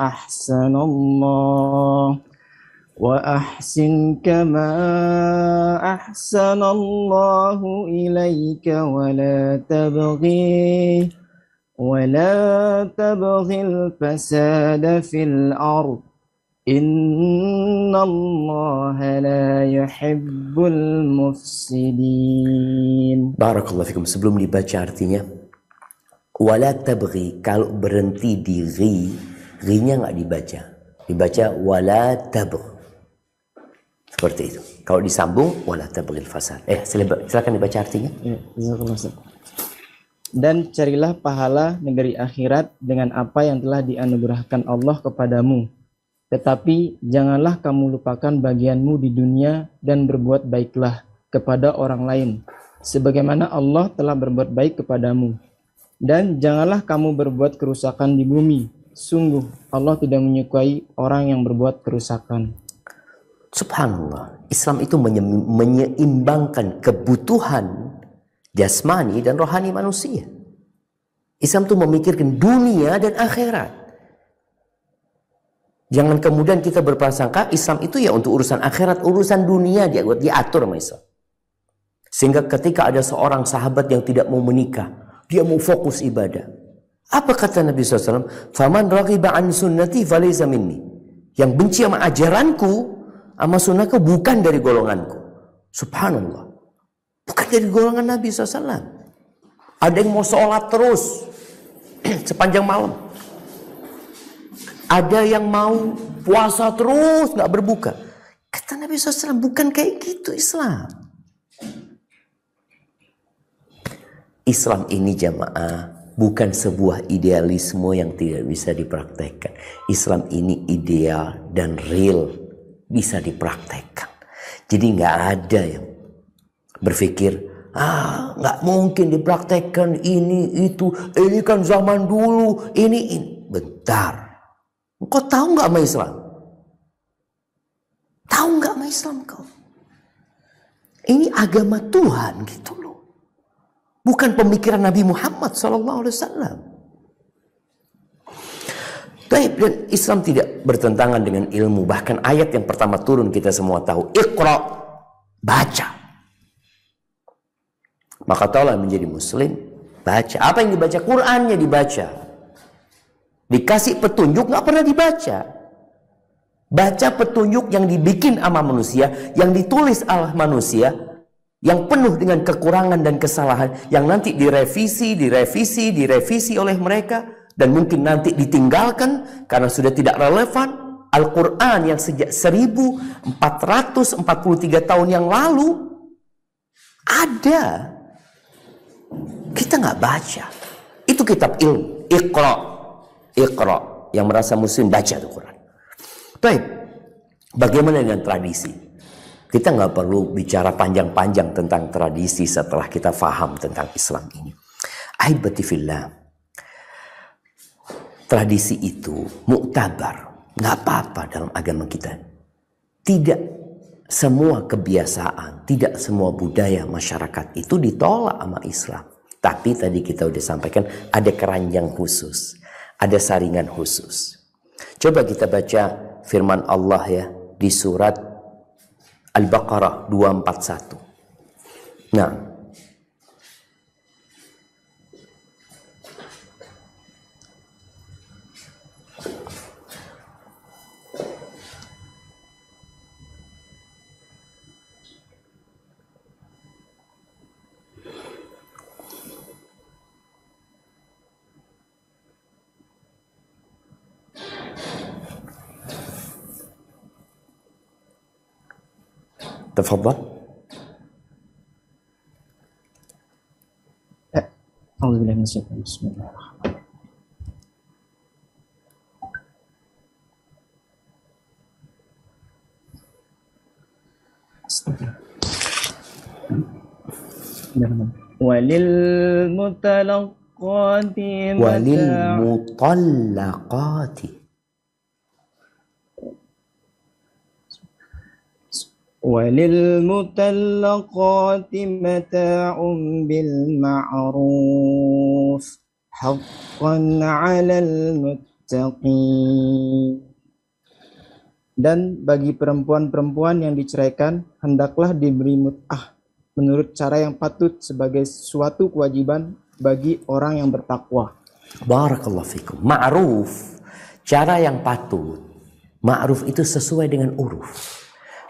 أحسن الله وأحسن كما أحسن الله إليك ولا تبغي ولا تبغي الفساد في الأرض إن الله لا يحب المفسدين بارك الله فيكم sebelum dibaca artinya wala tabghi kalau berhenti di ghi ghi-nya nggak dibaca dibaca wala tabghi seperti itu. Kalau disambung wala tabghil fasad. Eh, silakan dibaca artinya. Ya, dan carilah pahala negeri akhirat dengan apa yang telah dianugerahkan Allah kepadamu. Tetapi janganlah kamu lupakan bagianmu di dunia dan berbuat baiklah kepada orang lain, sebagaimana Allah telah berbuat baik kepadamu. Dan janganlah kamu berbuat kerusakan di bumi. Sungguh, Allah tidak menyukai orang yang berbuat kerusakan. Subhanallah, Islam itu menyeimbangkan kebutuhan jasmani dan rohani manusia. Islam itu memikirkan dunia dan akhirat. Jangan kemudian kita berprasangka Islam itu ya untuk urusan akhirat, urusan dunia dia buat diatur sama Islam. Sehingga ketika ada seorang sahabat yang tidak mau menikah, dia mau fokus ibadah. Apa kata Nabi SAW? Faman raghiba an sunnati minni. Yang benci sama ajaranku, Ahmad sunnahku bukan dari golonganku. Subhanallah. Bukan dari golongan Nabi SAW. Ada yang mau sholat terus sepanjang malam. Ada yang mau puasa terus nggak berbuka. Kata Nabi SAW bukan kayak gitu Islam. Islam ini jamaah bukan sebuah idealisme yang tidak bisa dipraktekkan. Islam ini ideal dan real bisa dipraktekkan. Jadi nggak ada yang berpikir ah nggak mungkin dipraktekkan ini itu ini kan zaman dulu ini, ini. bentar. Kau tahu nggak sama Islam? Tahu nggak sama Islam kau? Ini agama Tuhan gitu loh. Bukan pemikiran Nabi Muhammad Sallallahu Alaihi Wasallam. Taib dan Islam tidak bertentangan dengan ilmu. Bahkan ayat yang pertama turun kita semua tahu. Iqra, baca. Maka taulah menjadi muslim, baca. Apa yang dibaca? Qur'annya dibaca. Dikasih petunjuk nggak pernah dibaca. Baca petunjuk yang dibikin sama manusia, yang ditulis Allah manusia, yang penuh dengan kekurangan dan kesalahan, yang nanti direvisi, direvisi, direvisi oleh mereka, dan mungkin nanti ditinggalkan karena sudah tidak relevan Al-Quran yang sejak 1443 tahun yang lalu ada kita nggak baca itu kitab ilmu Iqra Iqra yang merasa muslim baca tuh Quran baik bagaimana dengan tradisi kita nggak perlu bicara panjang-panjang tentang tradisi setelah kita faham tentang Islam ini Aibatifillah tradisi itu muktabar, nggak apa-apa dalam agama kita. Tidak semua kebiasaan, tidak semua budaya masyarakat itu ditolak sama Islam. Tapi tadi kita udah sampaikan ada keranjang khusus, ada saringan khusus. Coba kita baca firman Allah ya di surat Al-Baqarah 241. Nah, تفضل أعوذ بالله من الشيطان بسم الله الرحمن الرحيم وللمطلقات وللمطلقات وللمطلقات متاع بالمعروف حقا على المتقين dan bagi perempuan-perempuan yang diceraikan hendaklah diberi mut'ah menurut cara yang patut sebagai suatu kewajiban bagi orang yang bertakwa. Barakallahu fikum. Ma'ruf, cara yang patut. Ma'ruf itu sesuai dengan uruf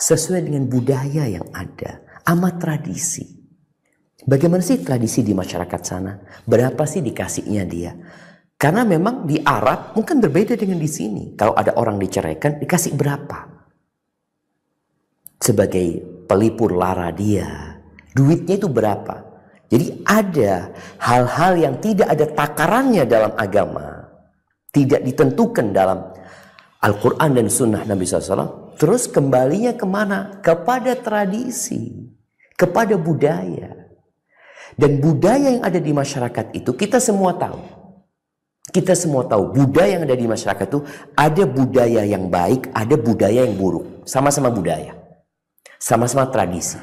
sesuai dengan budaya yang ada, ama tradisi. Bagaimana sih tradisi di masyarakat sana? Berapa sih dikasihnya dia? Karena memang di Arab mungkin berbeda dengan di sini. Kalau ada orang diceraikan, dikasih berapa? Sebagai pelipur lara dia, duitnya itu berapa? Jadi ada hal-hal yang tidak ada takarannya dalam agama. Tidak ditentukan dalam Al-Quran dan Sunnah Nabi SAW Terus kembalinya kemana? Kepada tradisi, kepada budaya. Dan budaya yang ada di masyarakat itu kita semua tahu. Kita semua tahu budaya yang ada di masyarakat itu ada budaya yang baik, ada budaya yang buruk. Sama-sama budaya. Sama-sama tradisi.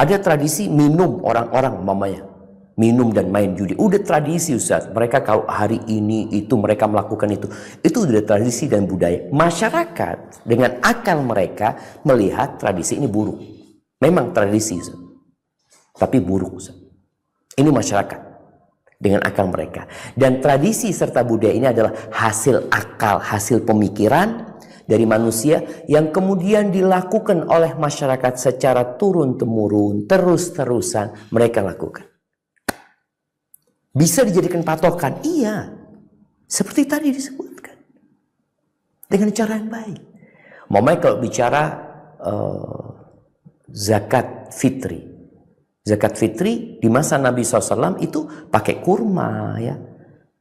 Ada tradisi minum orang-orang mamanya minum dan main judi. Udah tradisi Ustaz. Mereka kalau hari ini itu mereka melakukan itu. Itu udah tradisi dan budaya. Masyarakat dengan akal mereka melihat tradisi ini buruk. Memang tradisi Ustaz. Tapi buruk Ustaz. Ini masyarakat dengan akal mereka. Dan tradisi serta budaya ini adalah hasil akal, hasil pemikiran dari manusia yang kemudian dilakukan oleh masyarakat secara turun-temurun, terus-terusan mereka lakukan bisa dijadikan patokan. Iya. Seperti tadi disebutkan. Dengan cara yang baik. Mama kalau bicara uh, zakat fitri. Zakat fitri di masa Nabi SAW itu pakai kurma ya.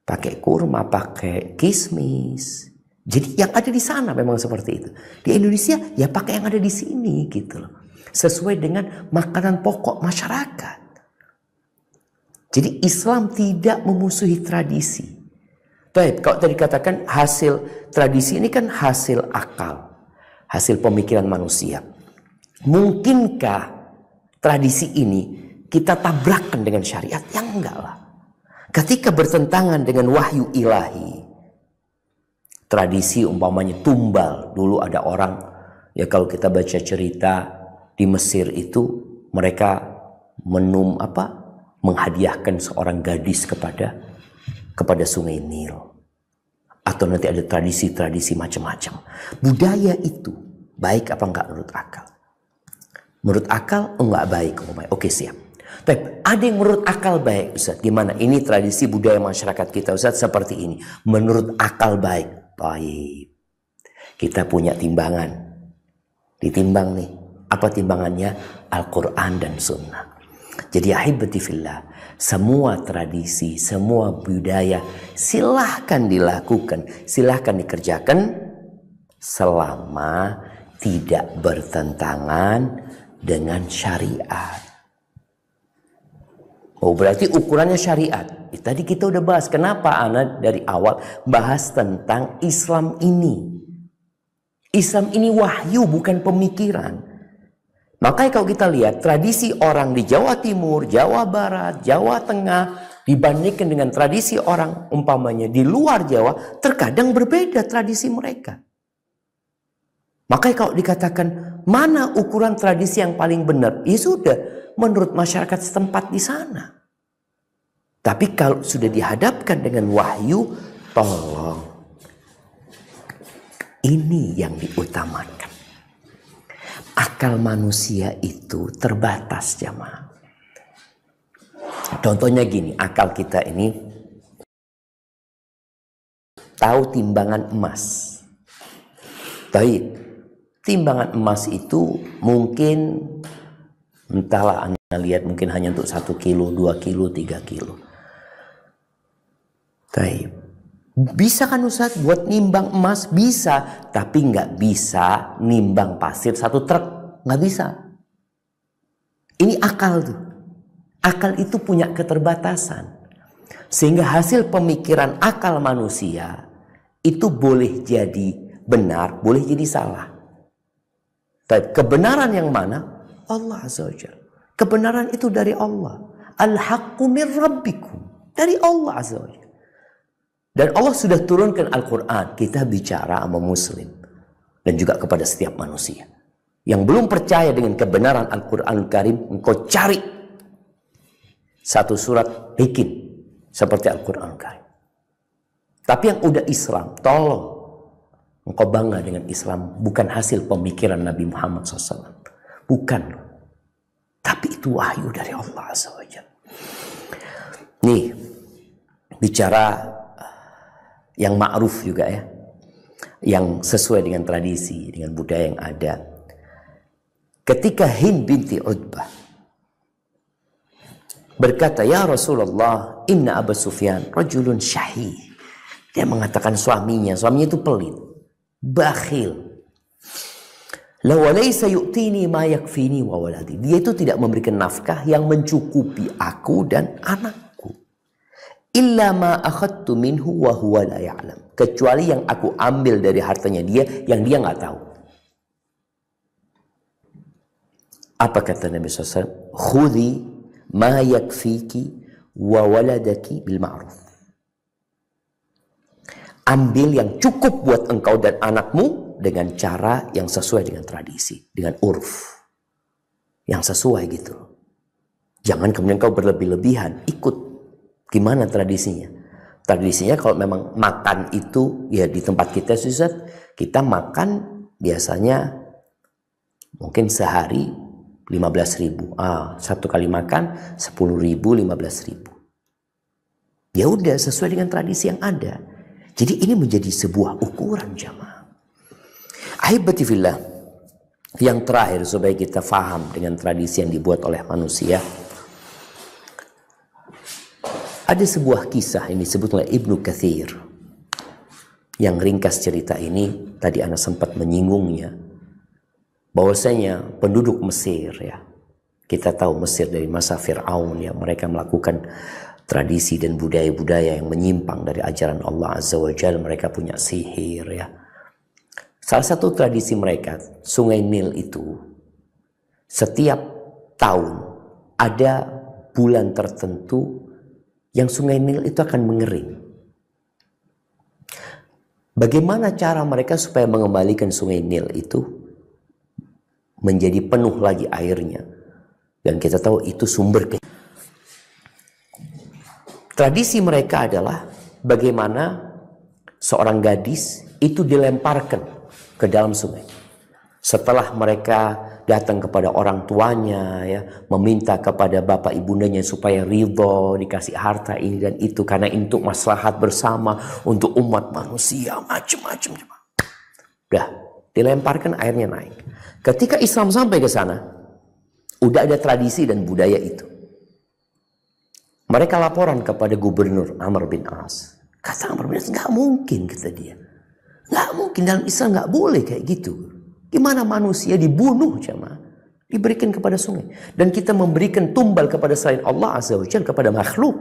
Pakai kurma, pakai kismis. Jadi yang ada di sana memang seperti itu. Di Indonesia ya pakai yang ada di sini gitu loh. Sesuai dengan makanan pokok masyarakat. Jadi Islam tidak memusuhi tradisi. Baik, kalau tadi katakan hasil tradisi ini kan hasil akal, hasil pemikiran manusia. Mungkinkah tradisi ini kita tabrakan dengan syariat? Yang enggak lah. Ketika bertentangan dengan wahyu ilahi, tradisi umpamanya tumbal. Dulu ada orang, ya kalau kita baca cerita di Mesir itu, mereka menum apa menghadiahkan seorang gadis kepada kepada sungai Nil. Atau nanti ada tradisi-tradisi macam-macam. Budaya itu baik apa enggak menurut akal? Menurut akal enggak baik. Oke siap. Tapi ada yang menurut akal baik Ustaz. Gimana? Ini tradisi budaya masyarakat kita Ustaz seperti ini. Menurut akal baik. Baik. Kita punya timbangan. Ditimbang nih. Apa timbangannya? Al-Quran dan Sunnah. Jadi ahibati fillah, semua tradisi, semua budaya silahkan dilakukan, silahkan dikerjakan selama tidak bertentangan dengan syariat. Oh berarti ukurannya syariat. Eh, tadi kita udah bahas kenapa anak dari awal bahas tentang Islam ini. Islam ini wahyu bukan pemikiran. Makanya kalau kita lihat tradisi orang di Jawa Timur, Jawa Barat, Jawa Tengah dibandingkan dengan tradisi orang umpamanya di luar Jawa terkadang berbeda tradisi mereka. Makanya kalau dikatakan mana ukuran tradisi yang paling benar, ya sudah menurut masyarakat setempat di sana. Tapi kalau sudah dihadapkan dengan wahyu, tolong ini yang diutamakan akal manusia itu terbatas jamaah. Contohnya gini, akal kita ini tahu timbangan emas. Tapi timbangan emas itu mungkin entahlah anda lihat mungkin hanya untuk satu kilo, dua kilo, tiga kilo. Baik, bisa kan ustadz buat nimbang emas? Bisa. Tapi nggak bisa nimbang pasir satu truk. Nggak bisa. Ini akal tuh. Akal itu punya keterbatasan. Sehingga hasil pemikiran akal manusia itu boleh jadi benar, boleh jadi salah. Tapi kebenaran yang mana? Allah Azza wa Kebenaran itu dari Allah. Al-haqqu min rabbikum. Dari Allah Azza wa dan Allah sudah turunkan Al-Quran. Kita bicara sama muslim. Dan juga kepada setiap manusia. Yang belum percaya dengan kebenaran Al-Quran Karim. Engkau cari satu surat bikin. Seperti Al-Quran Karim. Tapi yang udah Islam, tolong. Engkau bangga dengan Islam. Bukan hasil pemikiran Nabi Muhammad SAW. Bukan. Tapi itu wahyu dari Allah Swt. Nih, bicara yang ma'ruf juga ya yang sesuai dengan tradisi dengan budaya yang ada ketika Hind binti Utbah berkata ya Rasulullah inna Abu Sufyan rajulun syahih dia mengatakan suaminya suaminya itu pelit bakhil yu'tini ma yakfini wa Dia itu tidak memberikan nafkah yang mencukupi aku dan anak illa ma akhadtu minhu wa huwa la ya'lam kecuali yang aku ambil dari hartanya dia yang dia nggak tahu apa kata Nabi SAW khudhi ma yakfiki wa waladaki bil ma'ruf ambil yang cukup buat engkau dan anakmu dengan cara yang sesuai dengan tradisi dengan urf yang sesuai gitu jangan kemudian kau berlebih-lebihan ikut Gimana tradisinya? Tradisinya kalau memang makan itu ya di tempat kita susah, kita makan biasanya mungkin sehari 15 ribu. Ah, satu kali makan 10 ribu, 15 ribu. Ya udah sesuai dengan tradisi yang ada. Jadi ini menjadi sebuah ukuran jamaah. Ahibatifillah. Yang terakhir supaya kita faham dengan tradisi yang dibuat oleh manusia. Ada sebuah kisah yang disebut oleh Ibnu Kathir. Yang ringkas cerita ini, tadi anak sempat menyinggungnya. Bahwasanya penduduk Mesir ya, kita tahu Mesir dari masa Fir'aun ya, mereka melakukan tradisi dan budaya-budaya yang menyimpang dari ajaran Allah Azza wa Jal. Mereka punya sihir ya. Salah satu tradisi mereka, Sungai Nil itu, setiap tahun ada bulan tertentu yang sungai Nil itu akan mengering. Bagaimana cara mereka supaya mengembalikan sungai Nil itu menjadi penuh lagi airnya? Dan kita tahu itu sumber ke Tradisi mereka adalah bagaimana seorang gadis itu dilemparkan ke dalam sungai. Setelah mereka datang kepada orang tuanya ya meminta kepada bapak ibundanya supaya ridho dikasih harta ini dan itu karena untuk maslahat bersama untuk umat manusia macam-macam udah dilemparkan airnya naik ketika Islam sampai ke sana udah ada tradisi dan budaya itu mereka laporan kepada gubernur Amr bin As kata Amr bin As nggak mungkin kata dia nggak mungkin dalam Islam nggak boleh kayak gitu Gimana manusia dibunuh jemaah? Diberikan kepada sungai. Dan kita memberikan tumbal kepada selain Allah Azza wajalla kepada makhluk.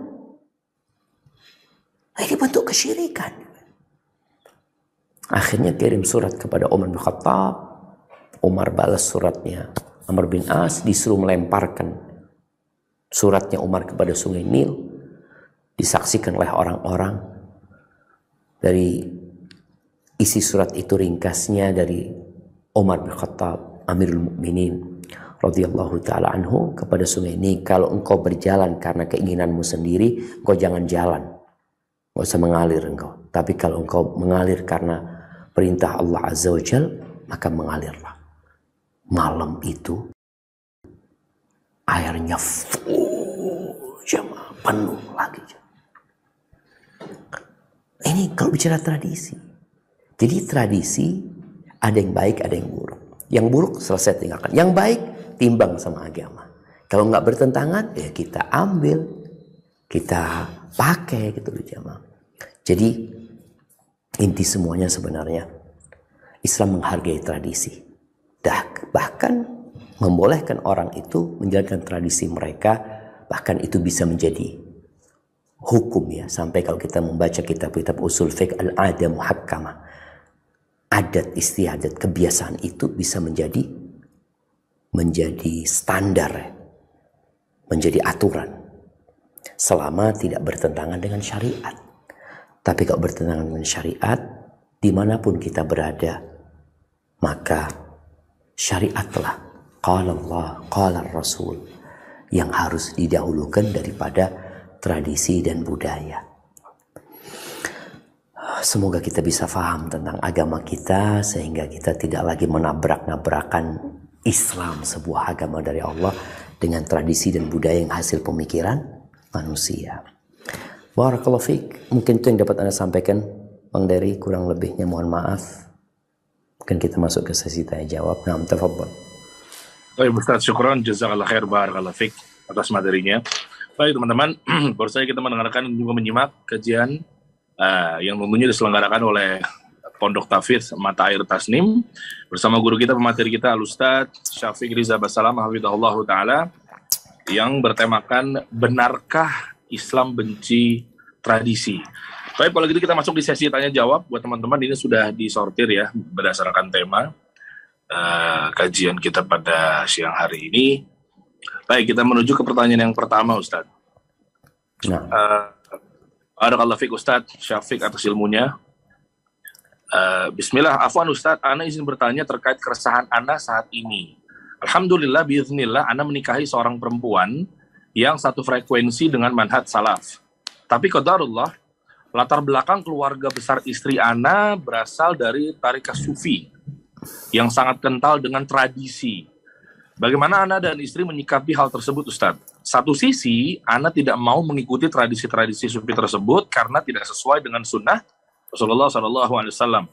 Nah, ini bentuk kesyirikan. Akhirnya kirim surat kepada Umar bin Khattab. Umar balas suratnya. Amr bin As disuruh melemparkan suratnya Umar kepada sungai Nil. Disaksikan oleh orang-orang. Dari isi surat itu ringkasnya dari Umar bin Khattab Amirul Mukminin radhiyallahu taala anhu kepada sungai ini kalau engkau berjalan karena keinginanmu sendiri engkau jangan jalan enggak usah mengalir engkau tapi kalau engkau mengalir karena perintah Allah azza wajal maka mengalirlah malam itu airnya full jamaah penuh lagi ini kalau bicara tradisi jadi tradisi ada yang baik, ada yang buruk. Yang buruk selesai tinggalkan. Yang baik timbang sama agama. Kalau nggak bertentangan, ya kita ambil, kita pakai gitu loh jamaah. Jadi inti semuanya sebenarnya Islam menghargai tradisi. Dah, bahkan membolehkan orang itu menjalankan tradisi mereka, bahkan itu bisa menjadi hukum ya. Sampai kalau kita membaca kitab-kitab usul fiqh al-ada muhakkamah adat istiadat kebiasaan itu bisa menjadi menjadi standar menjadi aturan selama tidak bertentangan dengan syariat tapi kalau bertentangan dengan syariat dimanapun kita berada maka syariatlah kalau Allah qala Rasul yang harus didahulukan daripada tradisi dan budaya Semoga kita bisa paham tentang agama kita sehingga kita tidak lagi menabrak-nabrakan Islam sebuah agama dari Allah dengan tradisi dan budaya yang hasil pemikiran manusia. Barakallahu fiik. Mungkin itu yang dapat Anda sampaikan Bang Dery kurang lebihnya mohon maaf. Mungkin kita masuk ke sesi tanya jawab. Naam tafadhol. Baik, Ustaz, syukran jazakallah khair barakallahu fiik atas materinya. Baik, teman-teman, baru kita mendengarkan juga menyimak kajian uh, yang tentunya diselenggarakan oleh Pondok Tafid Mata Air Tasnim bersama guru kita pemateri kita Alustad Syafiq Riza Basalam Ta'ala yang bertemakan benarkah Islam benci tradisi baik kalau gitu kita masuk di sesi tanya jawab buat teman-teman ini sudah disortir ya berdasarkan tema uh, kajian kita pada siang hari ini baik kita menuju ke pertanyaan yang pertama Ustadz nah. uh, Barakallah fiqh Ustaz Syafiq atas ilmunya. Uh, Bismillah, Afwan Ustaz, Ana izin bertanya terkait keresahan Ana saat ini. Alhamdulillah, biiznillah, Ana menikahi seorang perempuan yang satu frekuensi dengan manhat salaf. Tapi kodarullah, latar belakang keluarga besar istri Ana berasal dari tarikat sufi yang sangat kental dengan tradisi. Bagaimana Ana dan istri menyikapi hal tersebut, Ustadz? satu sisi Ana tidak mau mengikuti tradisi-tradisi sufi tersebut karena tidak sesuai dengan sunnah Rasulullah Wasallam.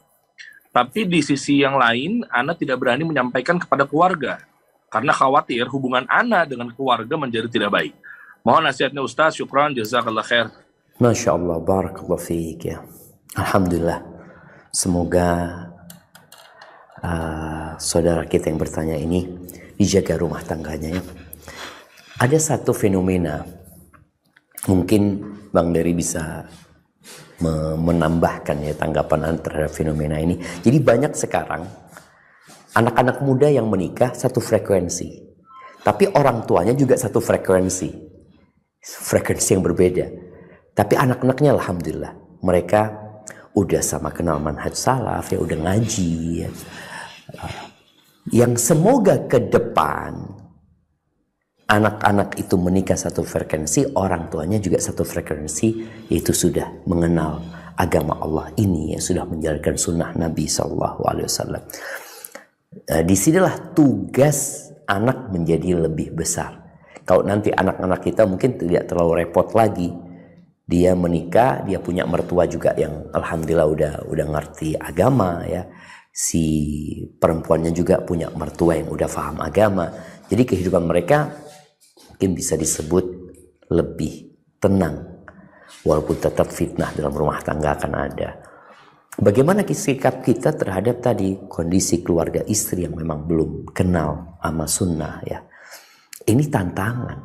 Tapi di sisi yang lain Ana tidak berani menyampaikan kepada keluarga karena khawatir hubungan Ana dengan keluarga menjadi tidak baik. Mohon nasihatnya Ustaz, syukran, jazakallah khair. Masya Allah, barakallah fiik ya. Alhamdulillah. Semoga uh, saudara kita yang bertanya ini dijaga rumah tangganya ya. Ada satu fenomena, mungkin Bang Dery bisa menambahkan ya tanggapan terhadap fenomena ini. Jadi banyak sekarang anak-anak muda yang menikah satu frekuensi. Tapi orang tuanya juga satu frekuensi. Frekuensi yang berbeda. Tapi anak-anaknya alhamdulillah mereka udah sama kenal manhaj salaf ya udah ngaji ya. yang semoga ke depan anak-anak itu menikah satu frekuensi, orang tuanya juga satu frekuensi, yaitu sudah mengenal agama Allah ini, yang sudah menjalankan sunnah Nabi Shallallahu Alaihi Wasallam. Eh, disinilah tugas anak menjadi lebih besar. Kalau nanti anak-anak kita mungkin tidak terlalu repot lagi, dia menikah, dia punya mertua juga yang alhamdulillah udah udah ngerti agama ya. Si perempuannya juga punya mertua yang udah paham agama. Jadi kehidupan mereka mungkin bisa disebut lebih tenang walaupun tetap fitnah dalam rumah tangga akan ada bagaimana sikap kita terhadap tadi kondisi keluarga istri yang memang belum kenal sama sunnah ya ini tantangan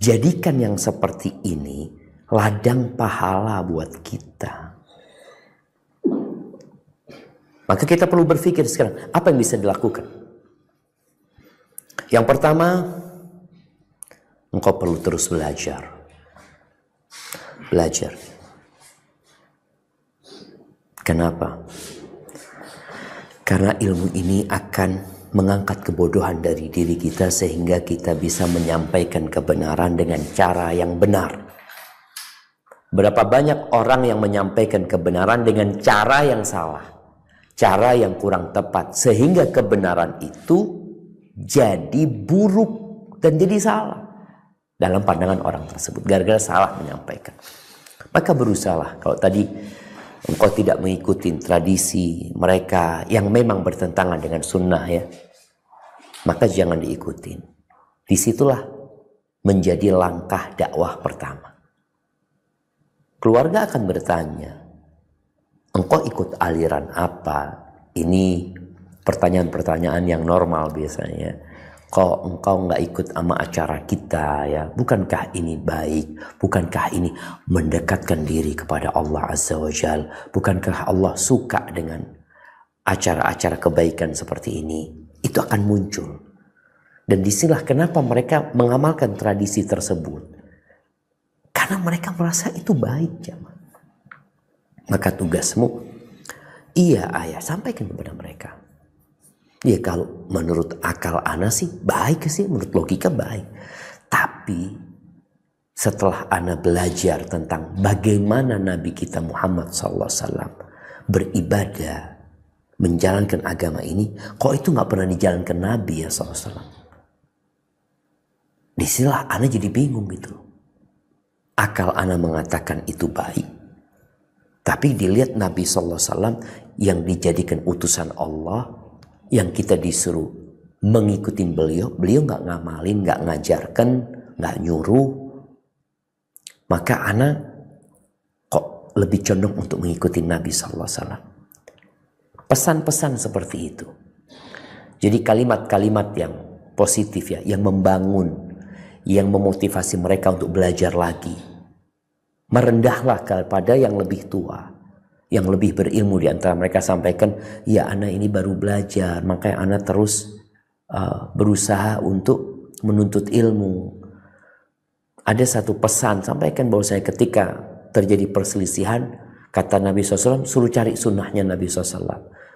jadikan yang seperti ini ladang pahala buat kita maka kita perlu berpikir sekarang apa yang bisa dilakukan yang pertama engkau perlu terus belajar. Belajar. Kenapa? Karena ilmu ini akan mengangkat kebodohan dari diri kita sehingga kita bisa menyampaikan kebenaran dengan cara yang benar. Berapa banyak orang yang menyampaikan kebenaran dengan cara yang salah, cara yang kurang tepat, sehingga kebenaran itu jadi buruk dan jadi salah dalam pandangan orang tersebut gara-gara salah menyampaikan. Maka berusahalah kalau tadi engkau tidak mengikuti tradisi mereka yang memang bertentangan dengan sunnah ya, maka jangan diikuti Disitulah menjadi langkah dakwah pertama. Keluarga akan bertanya, engkau ikut aliran apa? Ini pertanyaan-pertanyaan yang normal biasanya kok engkau nggak ikut sama acara kita ya bukankah ini baik bukankah ini mendekatkan diri kepada Allah azza wajal bukankah Allah suka dengan acara-acara kebaikan seperti ini itu akan muncul dan disinilah kenapa mereka mengamalkan tradisi tersebut karena mereka merasa itu baik jemaah maka tugasmu iya ayah sampaikan kepada mereka Ya kalau menurut akal Ana sih baik sih, menurut logika baik. Tapi setelah Ana belajar tentang bagaimana Nabi kita Muhammad SAW beribadah, menjalankan agama ini, kok itu nggak pernah dijalankan Nabi ya SAW? Disinilah Ana jadi bingung gitu. Akal Ana mengatakan itu baik, tapi dilihat Nabi SAW yang dijadikan utusan Allah yang kita disuruh mengikuti beliau, beliau nggak ngamalin, nggak ngajarkan, nggak nyuruh, maka anak kok lebih condong untuk mengikuti Nabi Sallallahu Alaihi Wasallam. Pesan-pesan seperti itu. Jadi kalimat-kalimat yang positif ya, yang membangun, yang memotivasi mereka untuk belajar lagi. Merendahlah kepada yang lebih tua yang lebih berilmu di antara mereka sampaikan, ya anak ini baru belajar, makanya anak terus uh, berusaha untuk menuntut ilmu. Ada satu pesan sampaikan bahwa saya ketika terjadi perselisihan, kata Nabi SAW, suruh cari sunnahnya Nabi SAW.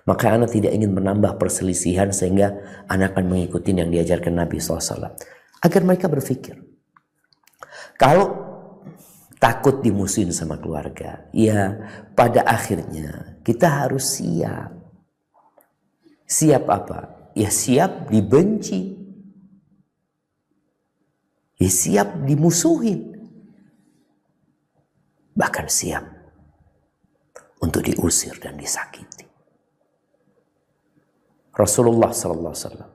Maka anak tidak ingin menambah perselisihan sehingga anak akan mengikuti yang diajarkan Nabi SAW. Agar mereka berpikir. Kalau takut dimusuhin sama keluarga. Ya, pada akhirnya kita harus siap. Siap apa? Ya siap dibenci. Ya siap dimusuhin. Bahkan siap untuk diusir dan disakiti. Rasulullah sallallahu alaihi wasallam.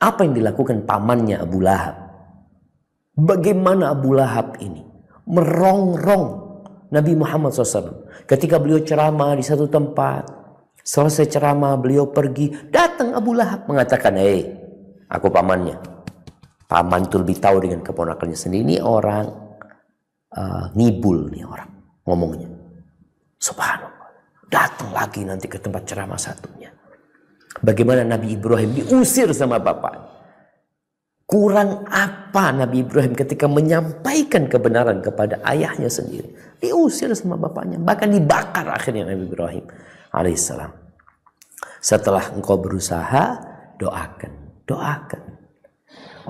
Apa yang dilakukan pamannya Abu Lahab? Bagaimana Abu Lahab ini merongrong Nabi Muhammad SAW. Ketika beliau ceramah di satu tempat, selesai ceramah beliau pergi, datang Abu Lahab mengatakan, hei, eh, aku pamannya. Paman itu lebih tahu dengan keponakannya sendiri. Ini orang uh, ngibul nih orang ngomongnya. Subhanallah. Datang lagi nanti ke tempat ceramah satunya. Bagaimana Nabi Ibrahim diusir sama bapak. Kurang apa Nabi Ibrahim ketika menyampaikan kebenaran kepada ayahnya sendiri. Diusir sama bapaknya. Bahkan dibakar akhirnya Nabi Ibrahim alaihissalam. Setelah engkau berusaha, doakan. Doakan.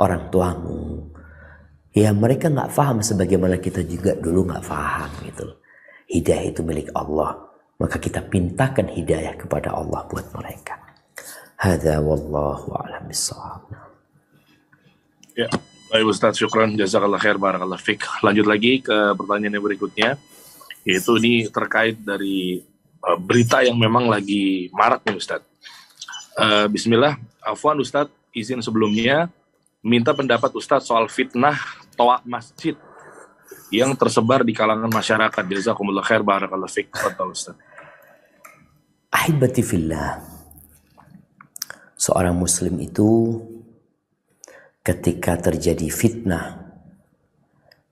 Orang tuamu. Ya mereka nggak paham sebagaimana kita juga dulu nggak paham gitu Hidayah itu milik Allah. Maka kita pintakan hidayah kepada Allah buat mereka. Hada wallahu a'lam bishawab. Ya, baik Ustaz Syukran, jazakallah khair, barakallah fik. Lanjut lagi ke pertanyaan yang berikutnya, yaitu ini terkait dari uh, berita yang memang lagi marak nih Ustaz. Uh, eh, Bismillah, Afwan Ustaz, izin sebelumnya, minta pendapat Ustaz soal fitnah toa masjid yang tersebar di kalangan masyarakat. Jazakumullah khair, barakallah fik. Ustaz. Ahibati fillah. Seorang muslim itu ketika terjadi fitnah,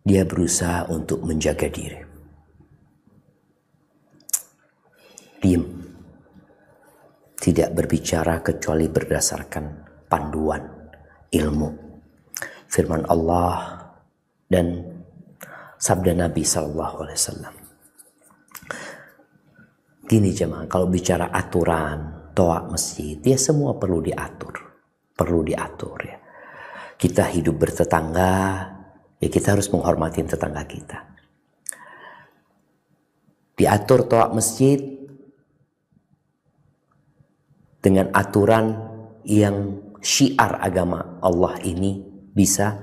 dia berusaha untuk menjaga diri. Diam. Tidak berbicara kecuali berdasarkan panduan ilmu. Firman Allah dan sabda Nabi Sallallahu Alaihi Wasallam. Gini jemaah, kalau bicara aturan, toa masjid, ya semua perlu diatur. Perlu diatur ya kita hidup bertetangga, ya kita harus menghormati tetangga kita. Diatur toa masjid dengan aturan yang syiar agama Allah ini bisa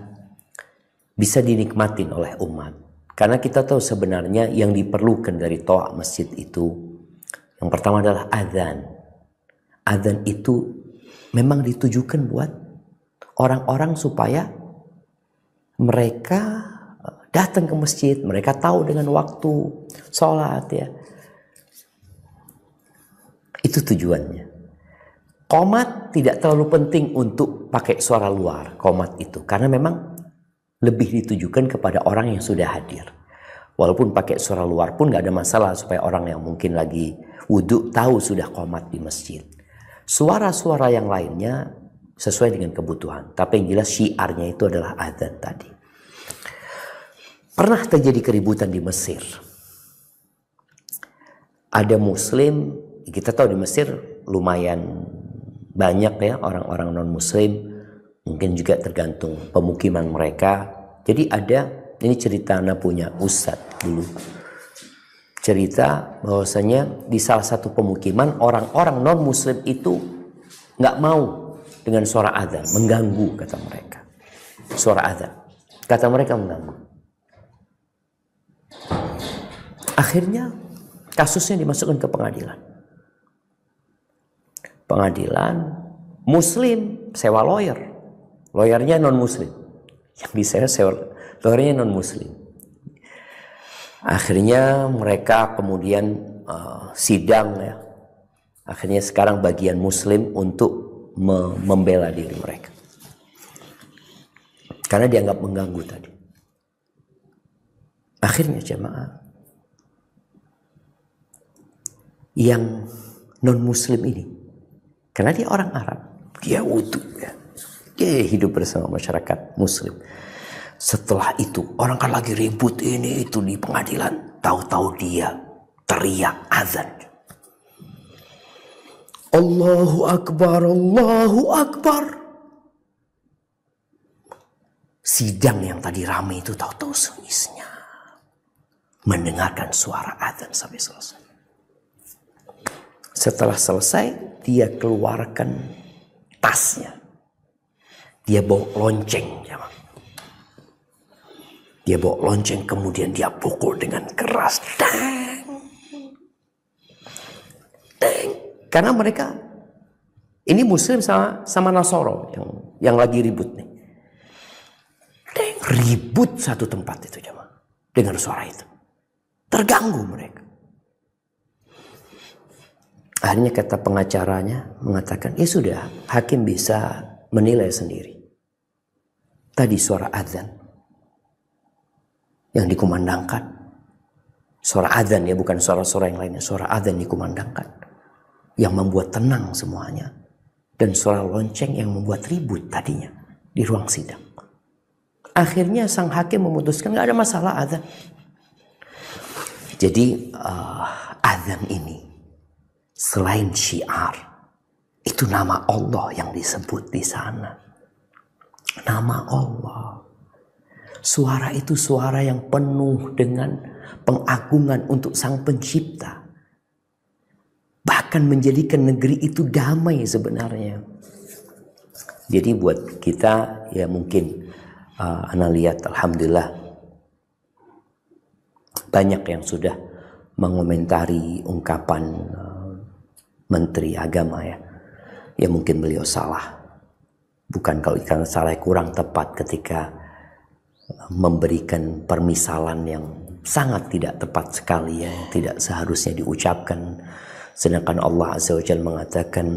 bisa dinikmatin oleh umat. Karena kita tahu sebenarnya yang diperlukan dari toa masjid itu yang pertama adalah azan. Azan itu memang ditujukan buat orang-orang supaya mereka eh, datang ke masjid, mereka tahu dengan waktu sholat ya. Itu tujuannya. Komat tidak terlalu penting untuk pakai suara luar, komat itu. Karena memang lebih ditujukan kepada orang yang sudah hadir. Walaupun pakai suara luar pun nggak ada masalah supaya orang yang mungkin lagi wudhu tahu sudah komat di masjid. Suara-suara yang lainnya sesuai dengan kebutuhan. Tapi yang jelas syiarnya itu adalah adzan tadi. Pernah terjadi keributan di Mesir. Ada muslim, kita tahu di Mesir lumayan banyak ya orang-orang non-muslim, mungkin juga tergantung pemukiman mereka. Jadi ada ini cerita anak punya Ustadz dulu cerita bahwasanya di salah satu pemukiman orang-orang non muslim itu nggak mau dengan suara azan mengganggu kata mereka suara azan kata mereka mengganggu akhirnya kasusnya dimasukkan ke pengadilan pengadilan muslim sewa lawyer lawyernya non muslim yang bisa ya, sewa lawyernya non muslim akhirnya mereka kemudian uh, sidang ya akhirnya sekarang bagian muslim untuk membela diri mereka karena dianggap mengganggu tadi akhirnya jemaah yang non muslim ini karena dia orang Arab dia utuh ya dia hidup bersama masyarakat muslim setelah itu orang kan lagi ribut ini itu di pengadilan tahu-tahu dia teriak azan Allahu Akbar, Allahu Akbar. Sidang yang tadi ramai itu tahu-tahu sunisnya Mendengarkan suara adzan sampai selesai. Setelah selesai, dia keluarkan tasnya. Dia bawa lonceng. Dia bawa lonceng, kemudian dia pukul dengan keras. Dang! Dang! Karena mereka ini muslim sama sama Nasoro yang yang lagi ribut nih. Ada ribut satu tempat itu jemaah dengan suara itu. Terganggu mereka. Akhirnya kata pengacaranya mengatakan, ya sudah, hakim bisa menilai sendiri. Tadi suara azan yang dikumandangkan. Suara azan ya, bukan suara-suara yang lainnya. Suara azan dikumandangkan yang membuat tenang semuanya dan suara lonceng yang membuat ribut tadinya di ruang sidang. Akhirnya sang hakim memutuskan nggak ada masalah azan Jadi uh, eh, azan ini selain syiar itu nama Allah yang disebut di sana. Nama Allah. Suara itu suara yang penuh dengan pengagungan untuk Sang Pencipta bahkan menjadikan negeri itu damai sebenarnya. Jadi buat kita ya mungkin uh, Ana lihat alhamdulillah banyak yang sudah mengomentari ungkapan uh, menteri agama ya. Ya mungkin beliau salah. Bukan kalau ikan salah kurang tepat ketika uh, memberikan permisalan yang sangat tidak tepat sekali ya, tidak seharusnya diucapkan Sedangkan Allah Azza wa Jalla mengatakan,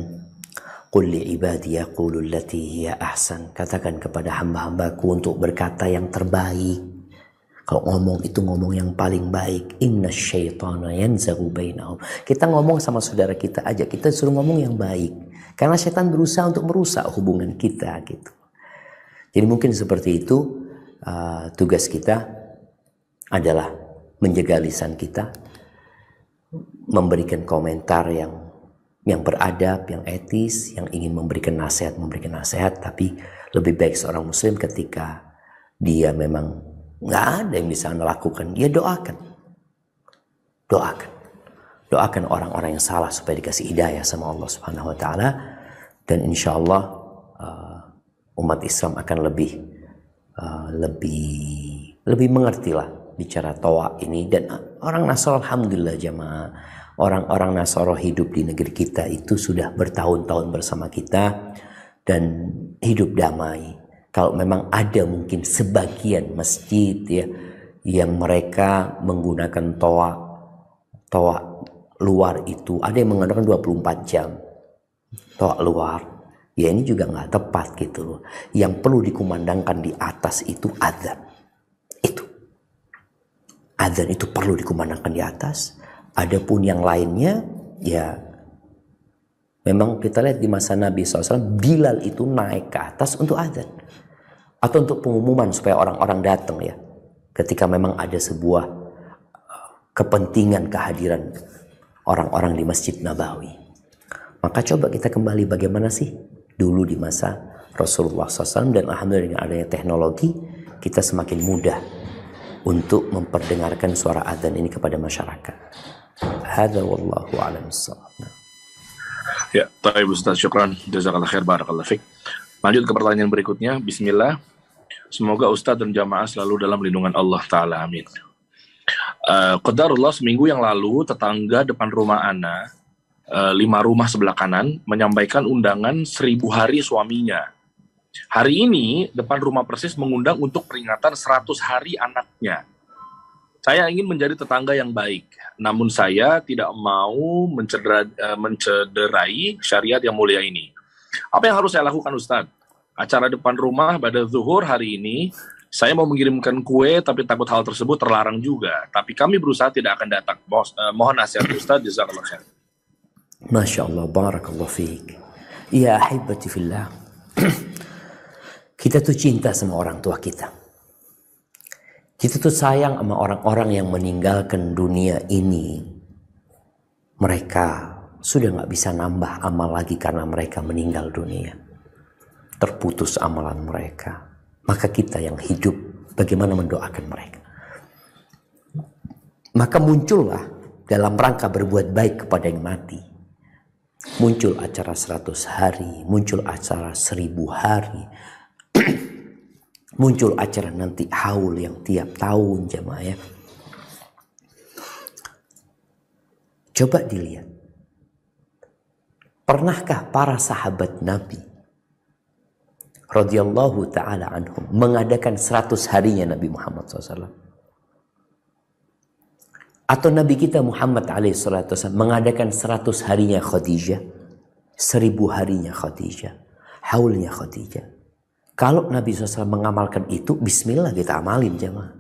Qul li ibadi hiya ahsan. Katakan kepada hamba-hambaku untuk berkata yang terbaik. Kalau ngomong itu ngomong yang paling baik. Inna syaitana yanzagu bainahum. Kita ngomong sama saudara kita aja. Kita suruh ngomong yang baik. Karena setan berusaha untuk merusak hubungan kita gitu. Jadi mungkin seperti itu uh, tugas kita adalah menjaga lisan kita, memberikan komentar yang yang beradab, yang etis, yang ingin memberikan nasihat, memberikan nasihat, tapi lebih baik seorang muslim ketika dia memang nggak ada yang bisa melakukan, dia doakan. Doakan. Doakan orang-orang yang salah supaya dikasih hidayah sama Allah Subhanahu wa taala dan insya Allah uh, umat Islam akan lebih uh, lebih lebih mengertilah bicara toa ini dan orang Nasr alhamdulillah jamaah orang-orang Nasoro hidup di negeri kita itu sudah bertahun-tahun bersama kita dan hidup damai. Kalau memang ada mungkin sebagian masjid ya yang mereka menggunakan toa toa luar itu ada yang menggunakan 24 jam toa luar ya ini juga nggak tepat gitu yang perlu dikumandangkan di atas itu azan itu azan itu perlu dikumandangkan di atas Adapun yang lainnya ya memang kita lihat di masa Nabi SAW Bilal itu naik ke atas untuk azan atau untuk pengumuman supaya orang-orang datang ya ketika memang ada sebuah eh, kepentingan kehadiran orang-orang di Masjid Nabawi. Maka coba kita kembali bagaimana sih dulu di masa Rasulullah SAW dan Alhamdulillah dengan adanya teknologi kita semakin mudah untuk memperdengarkan suara adzan ini kepada masyarakat. هذا والله اعلم الصواب Ya, baik Ustaz, syukran. Jazakallah khair, barakallah fiqh. Lanjut ke pertanyaan berikutnya. Bismillah. Semoga Ustaz dan jamaah selalu dalam lindungan Allah Ta'ala. Amin. Uh, seminggu yang lalu, tetangga depan rumah Ana, eh, lima rumah sebelah kanan, menyampaikan undangan seribu hari suaminya. Hari ini, depan rumah persis mengundang untuk peringatan seratus hari anaknya. Saya ingin menjadi tetangga yang baik. Namun saya tidak mau mencedera, eh, mencederai syariat yang mulia ini. Apa yang harus saya lakukan Ustadz? Acara depan rumah pada zuhur hari ini, saya mau mengirimkan kue tapi takut hal tersebut terlarang juga. Tapi kami berusaha tidak akan datang. Mohon eh, nasihat Ustadz, jazakallah khair. Masya Allah, barakallah fiik. Ya ahibati fillah. kita tuh cinta sama orang tua kita. Kita tuh sayang sama orang-orang yang meninggalkan dunia ini. Mereka sudah nggak bisa nambah amal lagi karena mereka meninggal dunia. Terputus amalan mereka. Maka kita yang hidup bagaimana mendoakan mereka. Maka muncullah dalam rangka berbuat baik kepada yang mati. Muncul acara seratus hari, muncul acara seribu hari, muncul acara nanti haul yang tiap tahun jamaah ya. Coba dilihat. Pernahkah para sahabat Nabi radhiyallahu taala anhum mengadakan 100 harinya Nabi Muhammad SAW? Atau Nabi kita Muhammad alaihissalam mengadakan 100 harinya Khadijah, 1000 harinya Khadijah, haulnya Khadijah. Kalau Nabi SAW mengamalkan itu, bismillah kita amalin jemaah.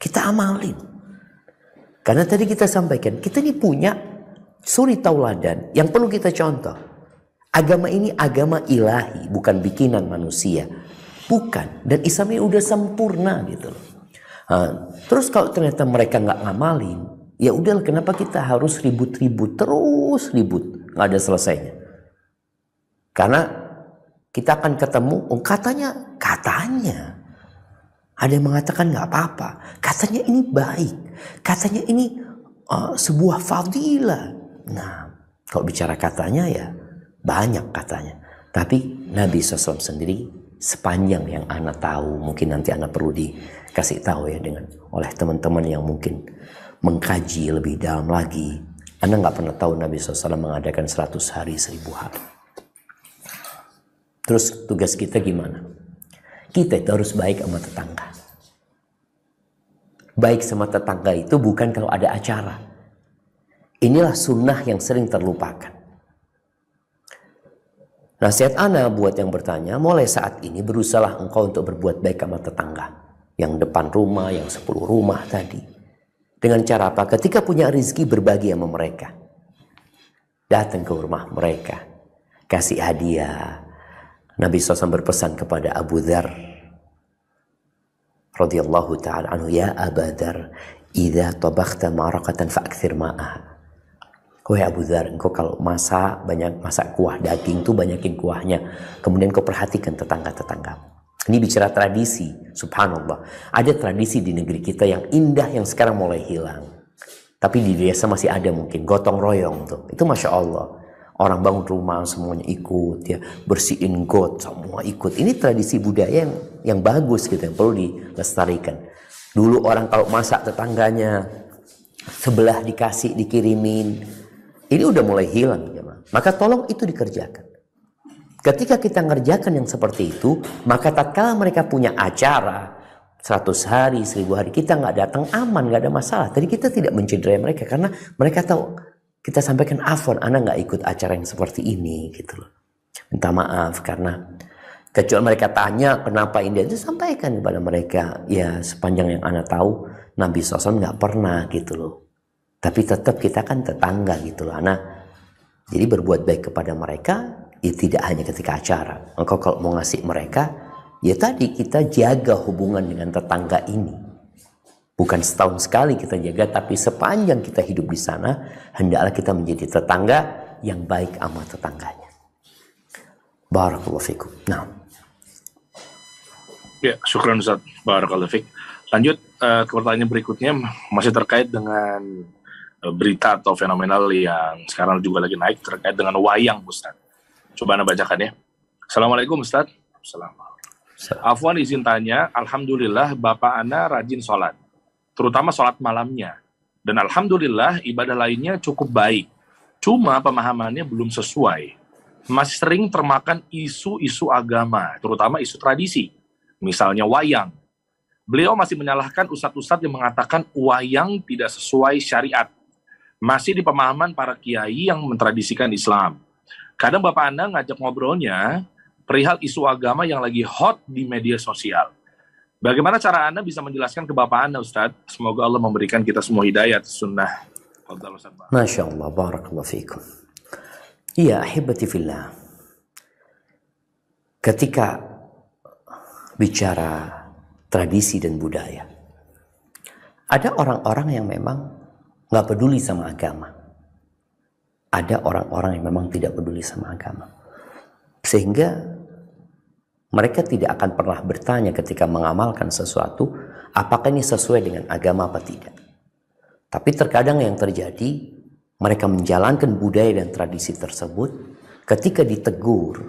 Kita amalin. Karena tadi kita sampaikan, kita ini punya suri tauladan yang perlu kita contoh. Agama ini agama ilahi, bukan bikinan manusia. Bukan. Dan Islam ini udah sempurna gitu loh. terus kalau ternyata mereka nggak ngamalin, ya udah kenapa kita harus ribut-ribut terus ribut nggak ada selesainya? Karena kita akan ketemu oh, katanya katanya ada yang mengatakan nggak apa-apa katanya ini baik katanya ini uh, sebuah fadilah nah kalau bicara katanya ya banyak katanya tapi Nabi SAW sendiri sepanjang yang anak tahu mungkin nanti anak perlu dikasih tahu ya dengan oleh teman-teman yang mungkin mengkaji lebih dalam lagi anda nggak pernah tahu Nabi SAW mengadakan 100 hari 1000 hari Terus tugas kita gimana? Kita itu harus baik sama tetangga. Baik sama tetangga itu bukan kalau ada acara. Inilah sunnah yang sering terlupakan. Nasihat Ana buat yang bertanya, mulai saat ini berusahalah engkau untuk berbuat baik sama tetangga. Yang depan rumah, yang sepuluh rumah tadi. Dengan cara apa? Ketika punya rizki berbagi sama mereka. Datang ke rumah mereka. Kasih hadiah, Nabi SAW berpesan kepada Abu Dhar radhiyallahu taala anhu ya Abu Dhar idza tabakhta ma'raqatan fa'akthir ma'ah Wahai Abu Dhar, engkau kalau masak, banyak masak kuah daging tuh banyakin kuahnya. Kemudian kau perhatikan tetangga-tetangga. Ini bicara tradisi, subhanallah. Ada tradisi di negeri kita yang indah yang sekarang mulai hilang. Tapi di desa masih ada mungkin, gotong royong tuh. Itu Masya Allah orang bangun rumah semuanya ikut ya bersihin got semua ikut ini tradisi budaya yang yang bagus gitu yang perlu dilestarikan dulu orang kalau masak tetangganya sebelah dikasih dikirimin ini udah mulai hilang ya, maka tolong itu dikerjakan ketika kita ngerjakan yang seperti itu maka tak tatkala mereka punya acara 100 hari, 1000 hari kita nggak datang aman, nggak ada masalah. Tadi kita tidak mencederai mereka karena mereka tahu kita sampaikan afon, ah, anak nggak ikut acara yang seperti ini gitu loh. Minta maaf karena kecuali mereka tanya kenapa India itu sampaikan kepada mereka ya sepanjang yang anak tahu Nabi Sosan nggak pernah gitu loh. Tapi tetap kita kan tetangga gitu loh anak. Jadi berbuat baik kepada mereka ya tidak hanya ketika acara. Engkau kalau mau ngasih mereka ya tadi kita jaga hubungan dengan tetangga ini Bukan setahun sekali kita jaga, tapi sepanjang kita hidup di sana, hendaklah kita menjadi tetangga yang baik sama tetangganya. Barakallahu fikum. Nah. Ya, syukran Ustaz. Barakallahu fikum. Lanjut uh, ke pertanyaan berikutnya masih terkait dengan eh, berita atau fenomenal yang sekarang juga lagi naik terkait dengan wayang, Ustaz. Coba Anda bacakan ya. Assalamualaikum Ustaz. Assalamualaikum. Afwan izin tanya, Alhamdulillah Bapak Ana rajin sholat terutama sholat malamnya. Dan alhamdulillah ibadah lainnya cukup baik. Cuma pemahamannya belum sesuai. Masih sering termakan isu-isu agama, terutama isu tradisi. Misalnya wayang. Beliau masih menyalahkan ustadz-ustadz yang mengatakan wayang tidak sesuai syariat. Masih di pemahaman para kiai yang mentradisikan Islam. Kadang Bapak Anda ngajak ngobrolnya perihal isu agama yang lagi hot di media sosial Bagaimana cara Anda bisa menjelaskan ke Bapak Anda, Ustadz? Semoga Allah memberikan kita semua hidayah sunnah. Masya Allah, barakallah fikum. Iya, ahibati fillah. Ketika bicara tradisi dan budaya, ada orang-orang yang memang nggak peduli sama agama. Ada orang-orang yang memang tidak peduli sama agama. Sehingga mereka tidak akan pernah bertanya ketika mengamalkan sesuatu, apakah ini sesuai dengan agama apa tidak. Tapi terkadang yang terjadi, mereka menjalankan budaya dan tradisi tersebut ketika ditegur,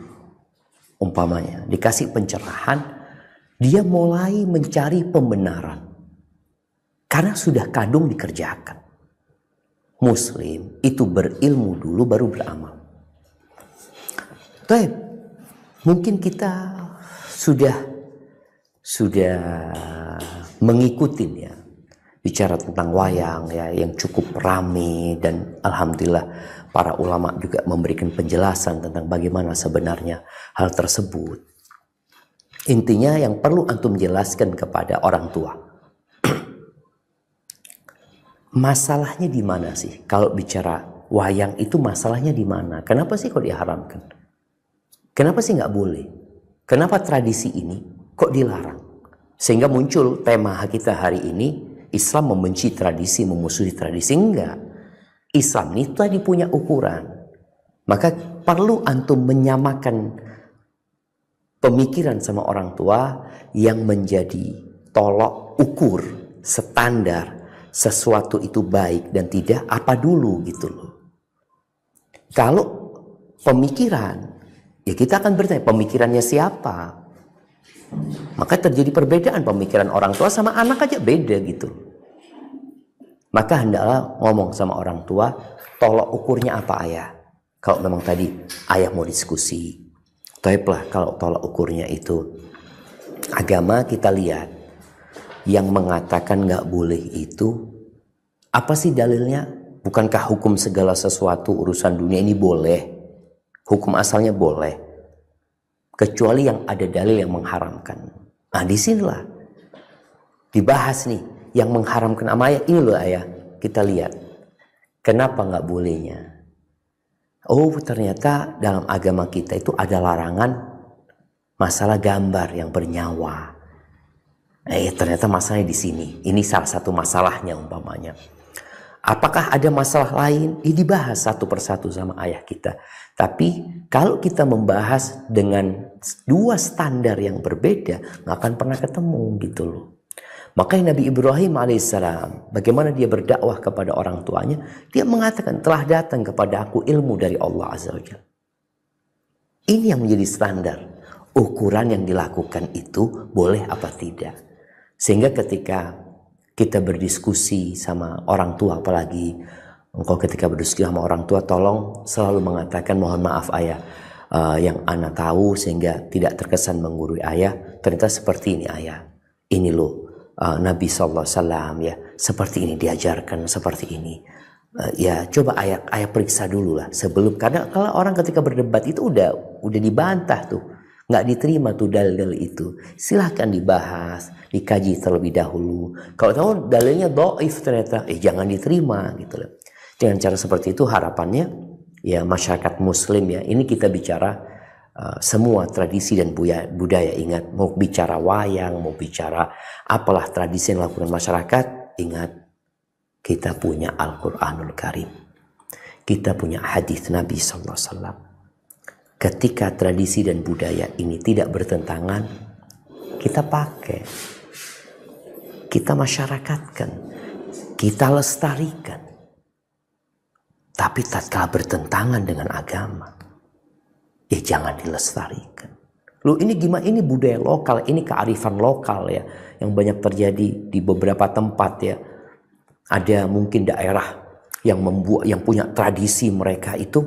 umpamanya dikasih pencerahan, dia mulai mencari pembenaran karena sudah kadung dikerjakan. Muslim itu berilmu dulu baru beramal. Tapi mungkin kita sudah sudah mengikuti ya bicara tentang wayang ya yang cukup rame dan alhamdulillah para ulama juga memberikan penjelasan tentang bagaimana sebenarnya hal tersebut. Intinya yang perlu antum jelaskan kepada orang tua. masalahnya di mana sih kalau bicara wayang itu masalahnya di mana? Kenapa sih kok diharamkan? Kenapa sih nggak boleh? Kenapa tradisi ini kok dilarang? Sehingga muncul tema kita hari ini, Islam membenci tradisi, memusuhi tradisi. Enggak. Islam ini tadi punya ukuran. Maka perlu antum menyamakan pemikiran sama orang tua yang menjadi tolok ukur, standar sesuatu itu baik dan tidak apa dulu gitu loh. Kalau pemikiran Ya kita akan bertanya pemikirannya siapa? Maka terjadi perbedaan pemikiran orang tua sama anak aja beda gitu. Maka hendaklah ngomong sama orang tua, tolak ukurnya apa ayah? Kalau memang tadi ayah mau diskusi, lah kalau tolak ukurnya itu. Agama kita lihat, yang mengatakan nggak boleh itu, apa sih dalilnya? Bukankah hukum segala sesuatu urusan dunia ini boleh? Hukum asalnya boleh. Kecuali yang ada dalil yang mengharamkan. Nah disinilah. Dibahas nih. Yang mengharamkan sama ayah. Ini loh ayah. Kita lihat. Kenapa nggak bolehnya? Oh ternyata dalam agama kita itu ada larangan masalah gambar yang bernyawa. Eh ternyata masalahnya di sini. Ini salah satu masalahnya umpamanya. Apakah ada masalah lain? Ini dibahas satu persatu sama ayah kita. Tapi kalau kita membahas dengan dua standar yang berbeda, nggak akan pernah ketemu gitu loh. Makanya Nabi Ibrahim alaihissalam, bagaimana dia berdakwah kepada orang tuanya, dia mengatakan telah datang kepada aku ilmu dari Allah azza wajalla. Ini yang menjadi standar. Ukuran yang dilakukan itu boleh apa tidak. Sehingga ketika kita berdiskusi sama orang tua apalagi engkau ketika berdiskusi sama orang tua tolong selalu mengatakan mohon maaf ayah uh, yang anak tahu sehingga tidak terkesan menggurui ayah ternyata seperti ini ayah ini loh uh, Nabi saw ya seperti ini diajarkan seperti ini uh, ya coba ayah ayah periksa dulu lah sebelum karena kalau orang ketika berdebat itu udah udah dibantah tuh nggak diterima tuh dalil-dalil itu silahkan dibahas dikaji terlebih dahulu. Kalau tahu dalilnya doif ternyata, eh jangan diterima gitu loh. Dengan cara seperti itu harapannya ya masyarakat muslim ya, ini kita bicara uh, semua tradisi dan budaya, budaya ingat mau bicara wayang, mau bicara apalah tradisi yang dilakukan masyarakat, ingat kita punya Al-Qur'anul Karim. Kita punya hadis Nabi saw Ketika tradisi dan budaya ini tidak bertentangan, kita pakai kita masyarakatkan, kita lestarikan. Tapi tatkala bertentangan dengan agama, ya jangan dilestarikan. Lu ini gimana ini budaya lokal, ini kearifan lokal ya yang banyak terjadi di beberapa tempat ya. Ada mungkin daerah yang membuat yang punya tradisi mereka itu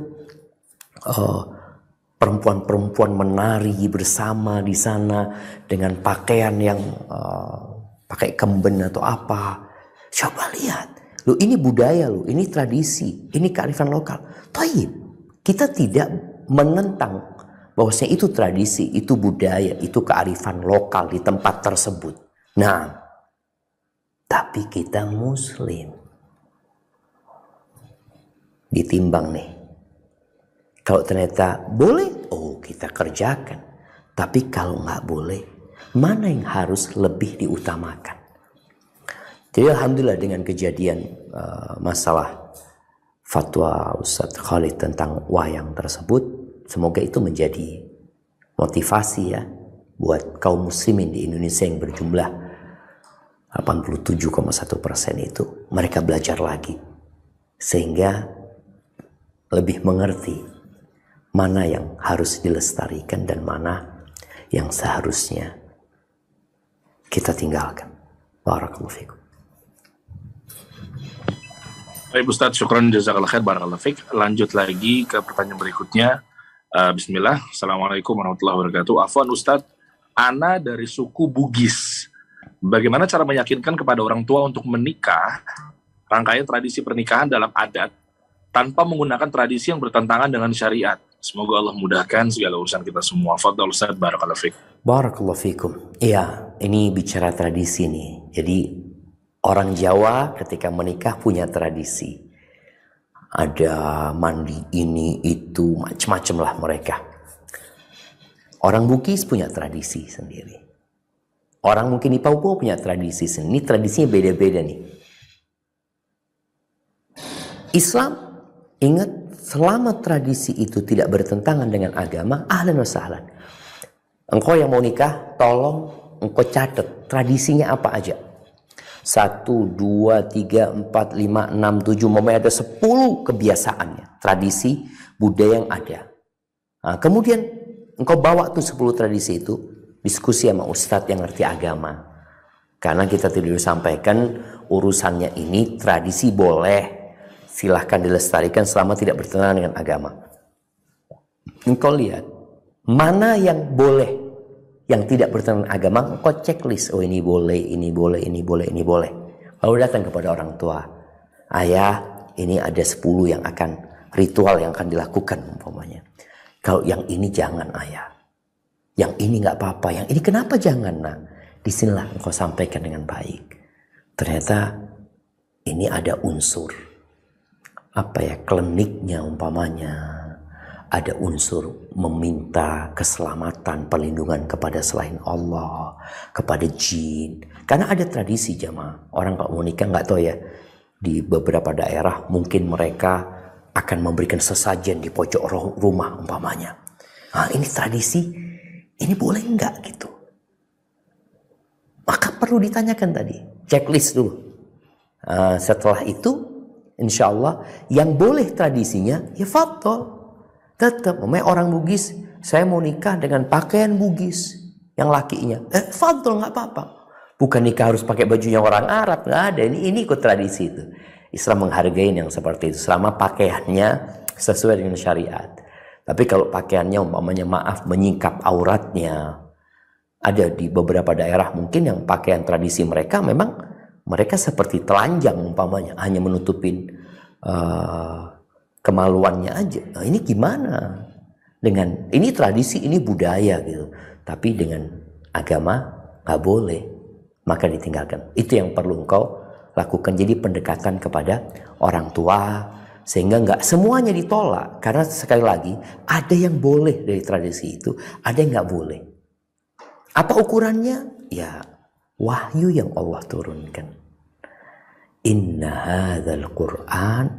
uh, perempuan-perempuan menari bersama di sana dengan pakaian yang uh, pakai kemben atau apa. Coba lihat. Loh ini budaya lu, ini tradisi, ini kearifan lokal. Toyib, kita tidak menentang bahwasanya itu tradisi, itu budaya, itu kearifan lokal di tempat tersebut. Nah, tapi kita muslim. Ditimbang nih. Kalau ternyata boleh, oh kita kerjakan. Tapi kalau nggak boleh, mana yang harus lebih diutamakan. Jadi alhamdulillah dengan kejadian uh, masalah fatwa Ustadz Khalid tentang wayang tersebut, semoga itu menjadi motivasi ya buat kaum muslimin di Indonesia yang berjumlah 87,1 persen itu mereka belajar lagi sehingga lebih mengerti mana yang harus dilestarikan dan mana yang seharusnya kita tinggalkan. Barakallahu fikum. Baik Ustaz, syukran jazakallah khair, barakallahu fik. Lanjut lagi ke pertanyaan berikutnya. Uh, Bismillah, Assalamualaikum warahmatullahi wabarakatuh. Afwan Ustaz, Ana dari suku Bugis. Bagaimana cara meyakinkan kepada orang tua untuk menikah rangkaian tradisi pernikahan dalam adat tanpa menggunakan tradisi yang bertentangan dengan syariat? Semoga Allah mudahkan segala urusan kita semua. Fadal Ustaz, Barakallahu Fik. Barakallahu Iya, ini bicara tradisi nih. Jadi orang Jawa ketika menikah punya tradisi. Ada mandi ini, itu, macam-macam lah mereka. Orang Bugis punya tradisi sendiri. Orang mungkin di Papua punya tradisi sendiri. Ini tradisinya beda-beda nih. Islam, ingat selama tradisi itu tidak bertentangan dengan agama, ahlan wa sahlan. Engkau yang mau nikah, tolong engkau catat tradisinya apa aja. Satu, dua, tiga, empat, lima, enam, tujuh, memang ada sepuluh kebiasaannya, tradisi budaya yang ada. Nah, kemudian engkau bawa tuh sepuluh tradisi itu, diskusi sama ustadz yang ngerti agama. Karena kita tidak sampaikan urusannya ini tradisi boleh, silahkan dilestarikan selama tidak bertentangan dengan agama. Engkau lihat, mana yang boleh, yang tidak bertentangan agama, engkau checklist, oh ini boleh, ini boleh, ini boleh, ini boleh. Lalu datang kepada orang tua, ayah, ini ada 10 yang akan, ritual yang akan dilakukan umpamanya. Kalau yang ini jangan ayah, yang ini nggak apa-apa, yang ini kenapa jangan? Nah, disinilah engkau sampaikan dengan baik. Ternyata ini ada unsur apa ya kliniknya umpamanya ada unsur meminta keselamatan perlindungan kepada selain Allah, kepada jin. Karena ada tradisi jamaah. Orang kalau mau nikah nggak tahu ya. Di beberapa daerah mungkin mereka akan memberikan sesajen di pojok rumah umpamanya. Nah, ini tradisi, ini boleh nggak gitu? Maka perlu ditanyakan tadi, checklist dulu. Uh, setelah itu insya Allah yang boleh tradisinya ya fatol tetap memang orang Bugis saya mau nikah dengan pakaian Bugis yang lakinya eh fatol nggak apa-apa bukan nikah harus pakai bajunya orang Arab nggak ada ini ini ikut tradisi itu Islam menghargai yang seperti itu selama pakaiannya sesuai dengan syariat tapi kalau pakaiannya umpamanya maaf menyingkap auratnya ada di beberapa daerah mungkin yang pakaian tradisi mereka memang mereka seperti telanjang umpamanya hanya menutupin uh, kemaluannya aja nah, ini gimana dengan ini tradisi ini budaya gitu tapi dengan agama nggak boleh maka ditinggalkan itu yang perlu engkau lakukan jadi pendekatan kepada orang tua sehingga nggak semuanya ditolak karena sekali lagi ada yang boleh dari tradisi itu ada yang nggak boleh apa ukurannya ya wahyu yang Allah turunkan. Inna hadzal Qur'an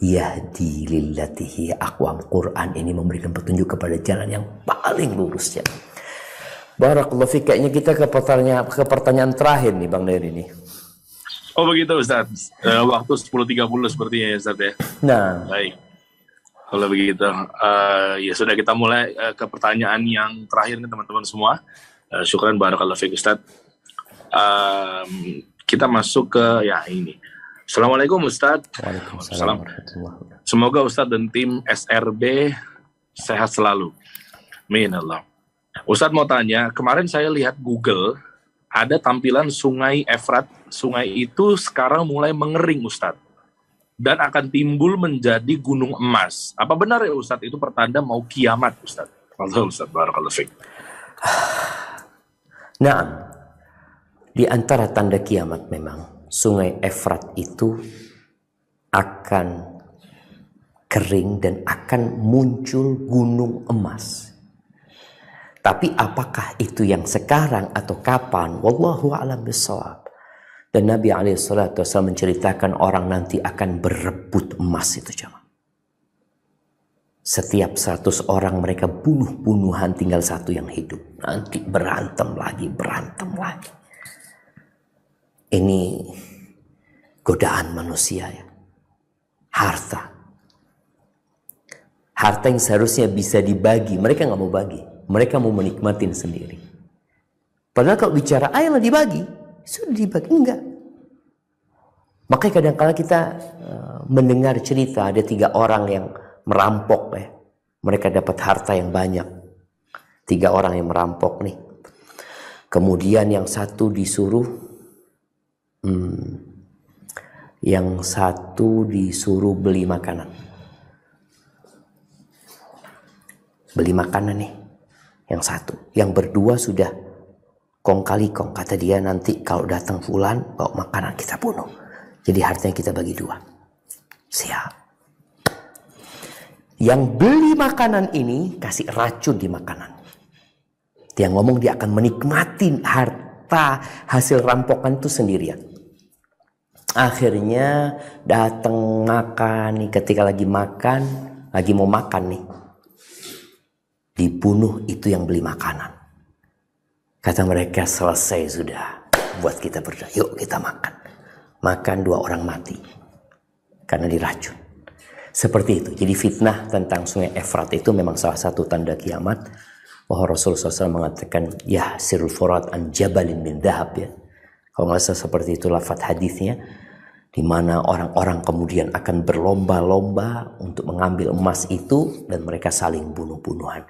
yahdi lillatihi aqwam. Quran ini memberikan petunjuk kepada jalan yang paling lurus ya. Barakallahu fiik. Kayaknya kita ke pertanyaan ke pertanyaan terakhir nih Bang Dery nih. Oh begitu Ustaz. Eh, waktu 10.30 sepertinya ya Ustaz ya. Nah. Baik. Kalau begitu, uh, ya sudah kita mulai uh, ke pertanyaan yang terakhir nih teman-teman semua. Uh, syukran barakallahu fiik Ustaz um, kita masuk ke ya ini. Assalamualaikum Ustaz. Waalaikumsalam. Semoga Ustaz dan tim SRB sehat selalu. Amin Allah. Ustaz mau tanya, kemarin saya lihat Google ada tampilan Sungai Efrat. Sungai itu sekarang mulai mengering Ustaz dan akan timbul menjadi gunung emas. Apa benar ya Ustaz itu pertanda mau kiamat Ustaz? Allah Ustaz barakallahu fiik. Nah, di antara tanda kiamat memang sungai Efrat itu akan kering dan akan muncul gunung emas. Tapi apakah itu yang sekarang atau kapan? Wallahu a'lam bishawab. Dan Nabi SAW menceritakan orang nanti akan berebut emas itu jemaah. Setiap 100 orang mereka bunuh-bunuhan tinggal satu yang hidup. Nanti berantem lagi, berantem lagi. Ini godaan manusia ya. Harta. Harta yang seharusnya bisa dibagi, mereka nggak mau bagi. Mereka mau menikmatin sendiri. Padahal kalau bicara ayolah dibagi, sudah dibagi enggak. Makanya kadang-kala kita eh, mendengar cerita ada tiga orang yang merampok ya. Mereka dapat harta yang banyak. Tiga orang yang merampok nih. Kemudian yang satu disuruh Hmm. Yang satu disuruh beli makanan. Beli makanan nih. Yang satu. Yang berdua sudah kong kali kong. Kata dia nanti kalau datang fulan bawa makanan kita bunuh. Jadi hartanya kita bagi dua. Siap. Yang beli makanan ini kasih racun di makanan. Dia ngomong dia akan menikmati harta hasil rampokan itu sendirian akhirnya datang makan nih ketika lagi makan lagi mau makan nih dibunuh itu yang beli makanan kata mereka selesai sudah buat kita berdua yuk kita makan makan dua orang mati karena diracun seperti itu jadi fitnah tentang sungai Efrat itu memang salah satu tanda kiamat bahwa Rasulullah SAW mengatakan ya sirul furat an jabalin min dahab ya kalau nggak salah seperti itu lafat hadisnya di mana orang-orang kemudian akan berlomba-lomba untuk mengambil emas itu dan mereka saling bunuh-bunuhan.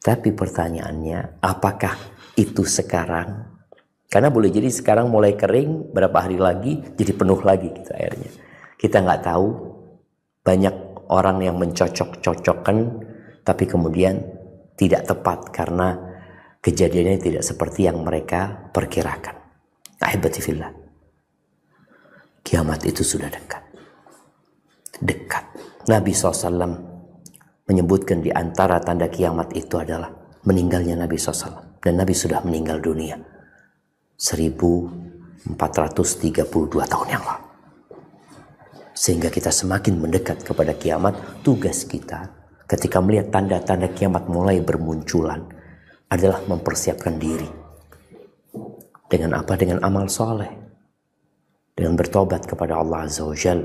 Tapi pertanyaannya, apakah itu sekarang? Karena boleh jadi sekarang mulai kering, berapa hari lagi jadi penuh lagi gitu airnya. Kita nggak tahu banyak orang yang mencocok-cocokkan, tapi kemudian tidak tepat karena kejadiannya tidak seperti yang mereka perkirakan. Ahibatifillah kiamat itu sudah dekat. Dekat. Nabi SAW menyebutkan di antara tanda kiamat itu adalah meninggalnya Nabi SAW. Dan Nabi sudah meninggal dunia. 1432 tahun yang lalu. Sehingga kita semakin mendekat kepada kiamat, tugas kita ketika melihat tanda-tanda kiamat mulai bermunculan adalah mempersiapkan diri. Dengan apa? Dengan amal soleh dengan bertobat kepada Allah Azza wa Jal.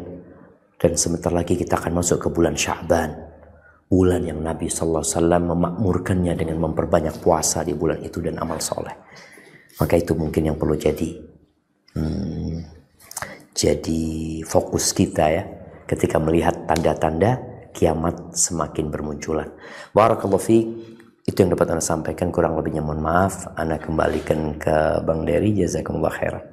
Dan sebentar lagi kita akan masuk ke bulan Sya'ban. Bulan yang Nabi SAW memakmurkannya dengan memperbanyak puasa di bulan itu dan amal soleh. Maka itu mungkin yang perlu jadi hmm, jadi fokus kita ya ketika melihat tanda-tanda kiamat semakin bermunculan. Barakallahu fiqh. itu yang dapat Anda sampaikan kurang lebihnya mohon maaf Anda kembalikan ke Bang Dery jazakumullah khairan.